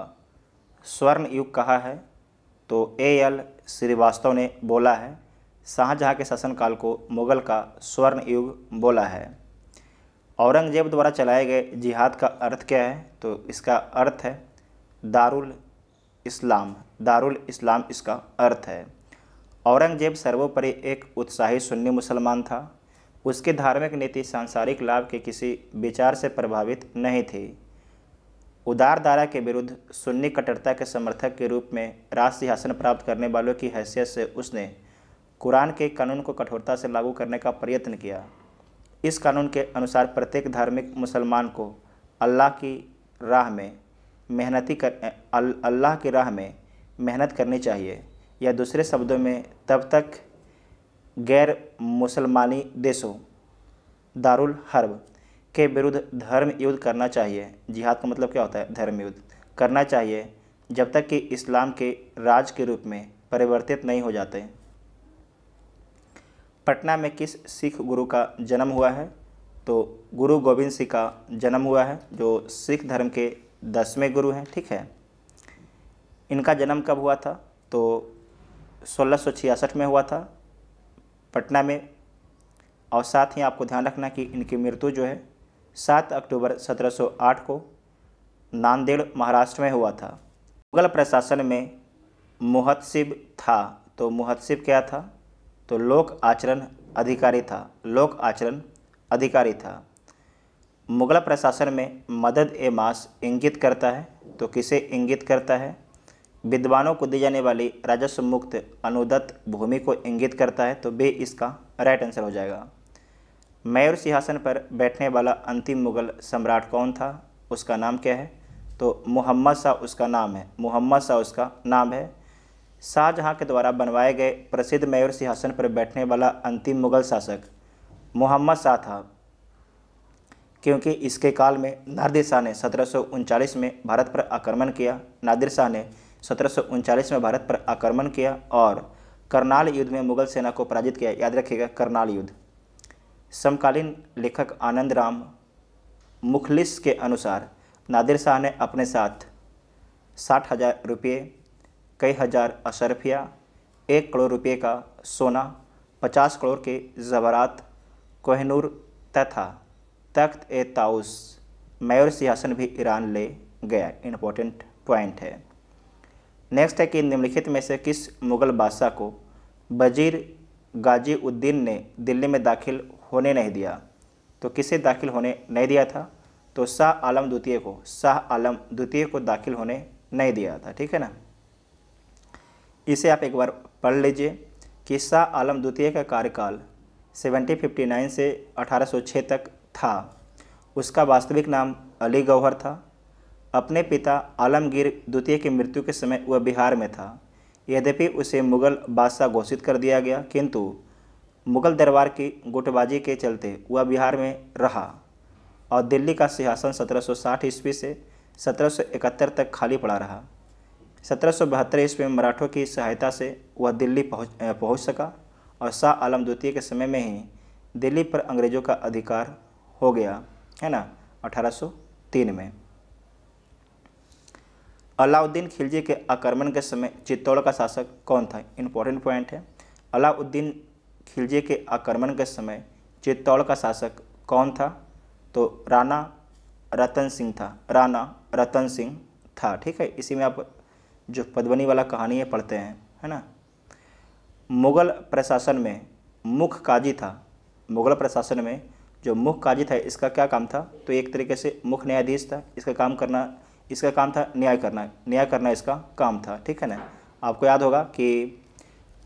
स्वर्ण युग कहा है तो ए एल श्रीवास्तव ने बोला है शाहजहाँ के शासनकाल को मुग़ल का स्वर्ण युग बोला है औरंगजेब द्वारा चलाए गए जिहाद का अर्थ क्या है तो इसका अर्थ है दारुल इस्लाम दारुल इस्लाम इसका अर्थ है औरंगजेब सर्वोपरि एक उत्साही सुन्नी मुसलमान था उसकी धार्मिक नीति सांसारिक लाभ के किसी विचार से प्रभावित नहीं थी उदार दारा के विरुद्ध सुन्नी कट्टरता के समर्थक के रूप में राज सिंहासन प्राप्त करने वालों की हैसियत से उसने कुरान के कानून को कठोरता से लागू करने का प्रयत्न किया इस कानून के अनुसार प्रत्येक धार्मिक मुसलमान को अल्लाह की राह में मेहनती कर अल्लाह की राह में मेहनत करनी चाहिए या दूसरे शब्दों में तब तक गैर मुसलमानी देशों दारुल हर्ब के विरुद्ध धर्म युद्ध करना चाहिए जिहाद का मतलब क्या होता है धर्म युद्ध करना चाहिए जब तक कि इस्लाम के राज के रूप में परिवर्तित नहीं हो जाते पटना में किस सिख गुरु का जन्म हुआ है तो गुरु गोविंद सिंह का जन्म हुआ है जो सिख धर्म के दसवें गुरु हैं ठीक है इनका जन्म कब हुआ था तो सोलह में हुआ था पटना में और साथ ही आपको ध्यान रखना कि इनकी मृत्यु जो है सात अक्टूबर 1708 को नांदेड़ महाराष्ट्र में हुआ था मुगल प्रशासन में मुहतसिब था तो मुहतसिब क्या था तो लोक आचरण अधिकारी था लोक आचरण अधिकारी था मुगल प्रशासन में मदद ए मास इंगित करता है तो किसे इंगित करता है विद्वानों को दी जाने वाली राजस्व मुक्त अनुदत्त भूमि को इंगित करता है तो बे इसका राइट आंसर हो जाएगा मयूर सिंहासन पर बैठने वाला अंतिम मुगल सम्राट कौन था उसका नाम क्या है तो मोहम्मद शाह उसका नाम है मोहम्मद शाह उसका नाम है शाहजहाँ के द्वारा बनवाए गए प्रसिद्ध मयूर सिंहासन पर बैठने वाला अंतिम मुगल शासक मोहम्मद शाह था क्योंकि इसके काल में नादिर शाह ने सत्रह में भारत पर आक्रमण किया नादिर शाह ने सत्रह में भारत पर आक्रमण किया और करनाल युद्ध में मुगल सेना को पराजित किया याद रखिएगा करनाल युद्ध समकालीन लेखक आनंद राम मुखलिस के अनुसार नादिर शाह ने अपने साथ साठ हज़ार रुपये कई हज़ार अशरफिया एक करोड़ रुपये का सोना पचास करोड़ के जवरात कोहनूर तथा तख्त ए ताउस मयूर सिंहासन भी ईरान ले गया इम्पोर्टेंट पॉइंट है नेक्स्ट है कि निम्नलिखित में से किस मुग़ल बादशाह को वजीर गाजी उद्दीन ने दिल्ली में दाखिल होने नहीं दिया तो किसे दाखिल होने नहीं दिया था तो शाह आलम द्वितीय को शाह आलम द्वितीय को दाखिल होने नहीं दिया था ठीक है ना इसे आप एक बार पढ़ लीजिए किस्सा आलम द्वितीय का कार्यकाल 1759 से 1806 तक था उसका वास्तविक नाम अली गौहर था अपने पिता आलमगीर द्वितीय की मृत्यु के समय वह बिहार में था यद्यपि उसे मुग़ल बादशाह घोषित कर दिया गया किंतु मुग़ल दरबार की गुटबाजी के चलते वह बिहार में रहा और दिल्ली का सिंहासन 1760 ईस्वी से 1771 तक खाली पड़ा रहा सत्रह ईस्वी में मराठों की सहायता से वह दिल्ली पहुंच पहुँच सका और शाह आलम द्वितीय के समय में ही दिल्ली पर अंग्रेज़ों का अधिकार हो गया है ना 1803 में अलाउद्दीन खिलजी के आक्रमण के समय चित्तौड़ का शासक कौन था इम्पोर्टेंट पॉइंट है अलाउद्दीन खिलजी के आक्रमण के समय चित्तौड़ का शासक कौन था तो राणा रतन सिंह था राणा रतन सिंह था ठीक है इसी में आप जो पदवनी वाला कहानी है पढ़ते हैं है ना मुग़ल प्रशासन में मुख्य काजी था मुग़ल प्रशासन में जो मुख्य काजी था इसका क्या काम था तो एक तरीके से मुख्य न्यायाधीश था इसका काम करना इसका काम था न्याय करना न्याय करना इसका काम था ठीक है ना आपको याद होगा कि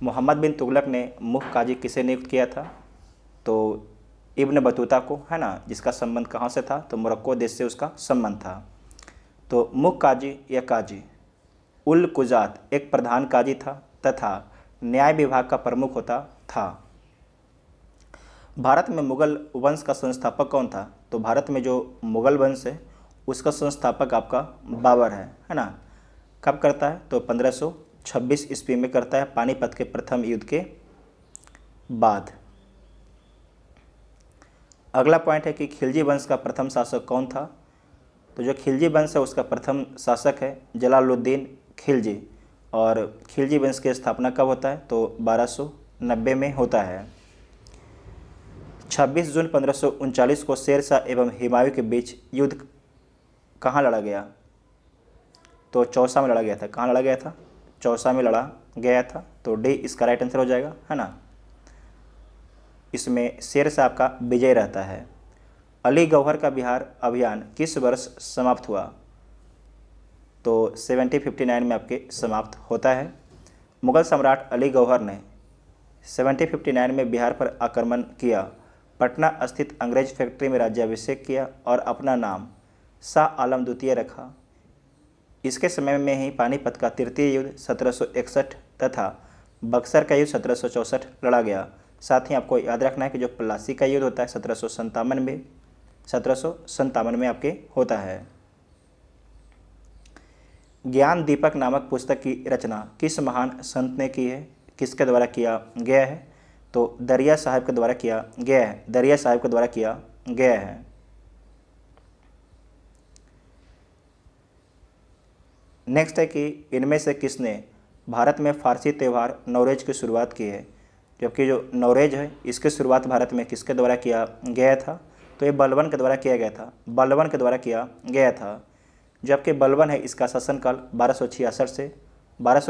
मोहम्मद बिन तुगलक ने मुख्य काजी किसे नियुक्त किया था तो इब्न बतूता को है ना जिसका संबंध कहाँ से था तो मोरक्को देश से उसका संबंध था तो मुख्य काजी या काजी उल कुजात एक प्रधान काजी था तथा न्याय विभाग का प्रमुख होता था भारत में मुगल वंश का संस्थापक कौन था तो भारत में जो मुगल वंश है उसका संस्थापक आपका बाबर है है ना कब करता है तो 1526 ईस्वी में करता है पानीपत के प्रथम युद्ध के बाद अगला पॉइंट है कि खिलजी वंश का प्रथम शासक कौन था तो जो खिलजी वंश है उसका प्रथम शासक है जलालुद्दीन खिलजी और खिलजी वंश की स्थापना कब होता है तो 1290 में होता है 26 जून पंद्रह को शेरशाह एवं हिमायू के बीच युद्ध कहाँ लड़ा गया तो चौसा में लड़ा गया था कहाँ लड़ा गया था चौसा में लड़ा गया था तो डी इसका राइट आंसर हो जाएगा है ना इसमें शेर का विजय रहता है अली गौहर का बिहार अभियान किस वर्ष समाप्त हुआ तो 1759 में आपके समाप्त होता है मुग़ल सम्राट अली गौहर ने 1759 में बिहार पर आक्रमण किया पटना स्थित अंग्रेज फैक्ट्री में राज्याभिषेक किया और अपना नाम शाह आलम द्वितीय रखा इसके समय में ही पानीपत का तृतीय युद्ध 1761 तथा बक्सर का युद्ध 1764 लड़ा गया साथ ही आपको याद रखना है कि जो पलासी का युद्ध होता है सत्रह में सत्रह में आपके होता है ज्ञान दीपक नामक पुस्तक की रचना किस महान संत ने की है किसके द्वारा किया गया है तो दरिया साहब के द्वारा किया गया है दरिया साहब के द्वारा किया गया है नेक्स्ट है कि इनमें से किसने भारत में फारसी त्यौहार नवरेज की शुरुआत की है जबकि जो नवरेज है इसकी शुरुआत भारत में किसके द्वारा किया गया था तो ये बलवन के द्वारा किया गया था बलवन के द्वारा किया गया था जबकि बलवन है इसका शासनकाल बारह से बारह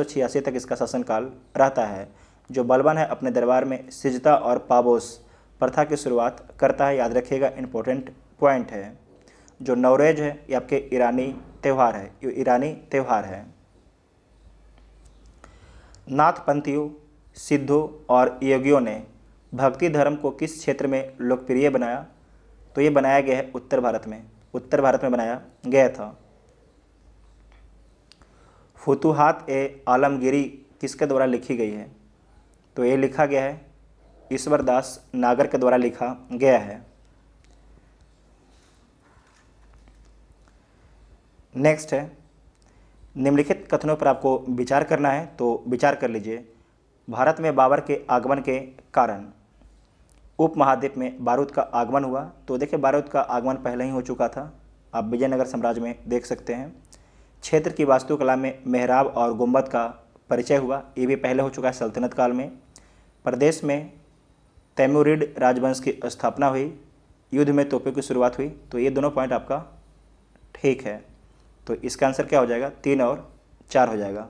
तक इसका शासनकाल रहता है जो बलवन है अपने दरबार में सिजता और पाबोस प्रथा की शुरुआत करता है याद रखिएगा इम्पोर्टेंट पॉइंट है जो नवरेज है ये आपके ईरानी त्यौहार है ये ईरानी त्यौहार है नाथपंथियों सिद्धों और योगियों ने भक्ति धर्म को किस क्षेत्र में लोकप्रिय बनाया तो ये बनाया गया है उत्तर भारत में उत्तर भारत में बनाया गया था फुतुहात ए आलमगिरी किसके द्वारा लिखी गई है तो ये लिखा गया है ईश्वरदास नागर के द्वारा लिखा गया है नेक्स्ट है निम्नलिखित कथनों पर आपको विचार करना है तो विचार कर लीजिए भारत में बाबर के आगमन के कारण उपमहाद्वीप में बारूद का आगमन हुआ तो देखिए बारूद का आगमन पहले ही हो चुका था आप विजयनगर साम्राज्य में देख सकते हैं क्षेत्र की वास्तुकला में मेहराब और गुम्बद का परिचय हुआ ये भी पहले हो चुका है सल्तनत काल में प्रदेश में तैमूरिड राजवंश की स्थापना हुई युद्ध में तोपे की शुरुआत हुई तो ये दोनों पॉइंट आपका ठीक है तो इसका आंसर क्या हो जाएगा तीन और चार हो जाएगा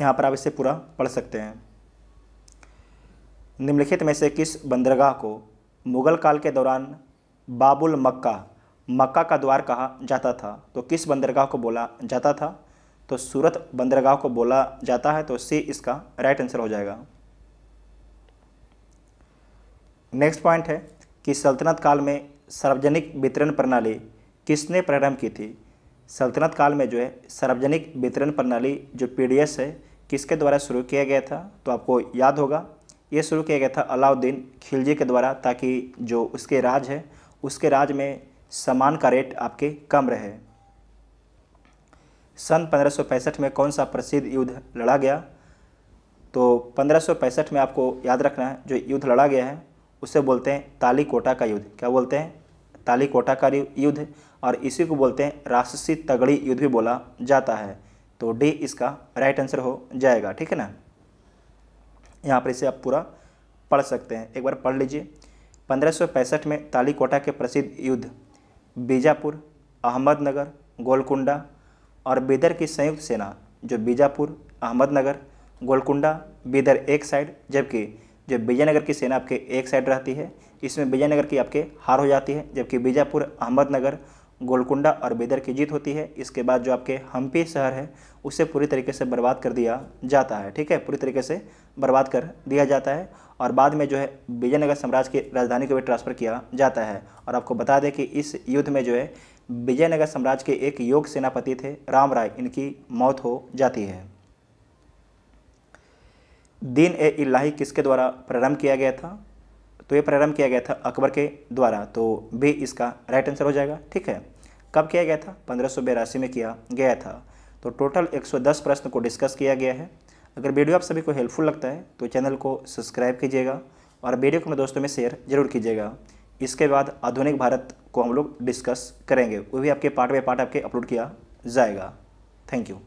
यहाँ पर आप इसे पूरा पढ़ सकते हैं निम्नलिखित में से किस बंदरगाह को मुग़ल काल के दौरान बाबुल मक्का मक्का का द्वार कहा जाता था तो किस बंदरगाह को बोला जाता था तो सूरत बंदरगाह को बोला जाता है तो सी इसका राइट आंसर हो जाएगा नेक्स्ट पॉइंट है कि सल्तनत काल में सार्वजनिक वितरण प्रणाली किसने प्रारंभ की थी सल्तनत काल में जो है सार्वजनिक वितरण प्रणाली जो पी है किसके द्वारा शुरू किया गया था तो आपको याद होगा ये शुरू किया गया था अलाउद्दीन खिलजी के द्वारा ताकि जो उसके राज है उसके राज में सामान का रेट आपके कम रहे सन पंद्रह में कौन सा प्रसिद्ध युद्ध लड़ा गया तो पंद्रह में आपको याद रखना है जो युद्ध लड़ा गया है उसे बोलते हैं ताली कोटा का युद्ध क्या बोलते हैं ताली कोटा का युद्ध और इसी को बोलते हैं राष्ट्रीय तगड़ी युद्ध भी बोला जाता है तो डी इसका राइट आंसर हो जाएगा ठीक है ना यहाँ पर इसे आप पूरा पढ़ सकते हैं एक बार पढ़ लीजिए पंद्रह में ताली कोटा के प्रसिद्ध युद्ध बीजापुर अहमदनगर गोलकुंडा और बीदर की संयुक्त सेना जो बीजापुर अहमदनगर गोलकुंडा बीदर एक साइड जबकि जो विजयनगर की सेना आपके एक साइड रहती है इसमें विजयनगर की आपके हार हो जाती है जबकि बीजापुर अहमदनगर गोलकुंडा और बीदर की जीत होती है इसके बाद जो आपके हम्पी शहर है उसे पूरी तरीके से बर्बाद कर दिया जाता है ठीक है पूरी तरीके से बर्बाद कर दिया जाता है और बाद में जो है विजयनगर साम्राज्य की राजधानी को भी ट्रांसफ़र किया जाता है और आपको बता दें कि इस युद्ध में जो है विजयनगर साम्राज्य के एक योग सेनापति थे राम राय इनकी मौत हो जाती है दीन ए इलाही किसके द्वारा प्रारंभ किया गया था तो ये प्रारंभ किया गया था अकबर के द्वारा तो भी इसका राइट आंसर हो जाएगा ठीक है कब किया गया था पंद्रह में किया गया था तो टोटल 110 प्रश्न को डिस्कस किया गया है अगर वीडियो आप सभी को हेल्पफुल लगता है तो चैनल को सब्सक्राइब कीजिएगा और वीडियो को अपने दोस्तों में शेयर जरूर कीजिएगा इसके बाद आधुनिक भारत को हम लोग डिस्कस करेंगे वो भी आपके पार्ट बाय पार्ट आपके अपलोड किया जाएगा थैंक यू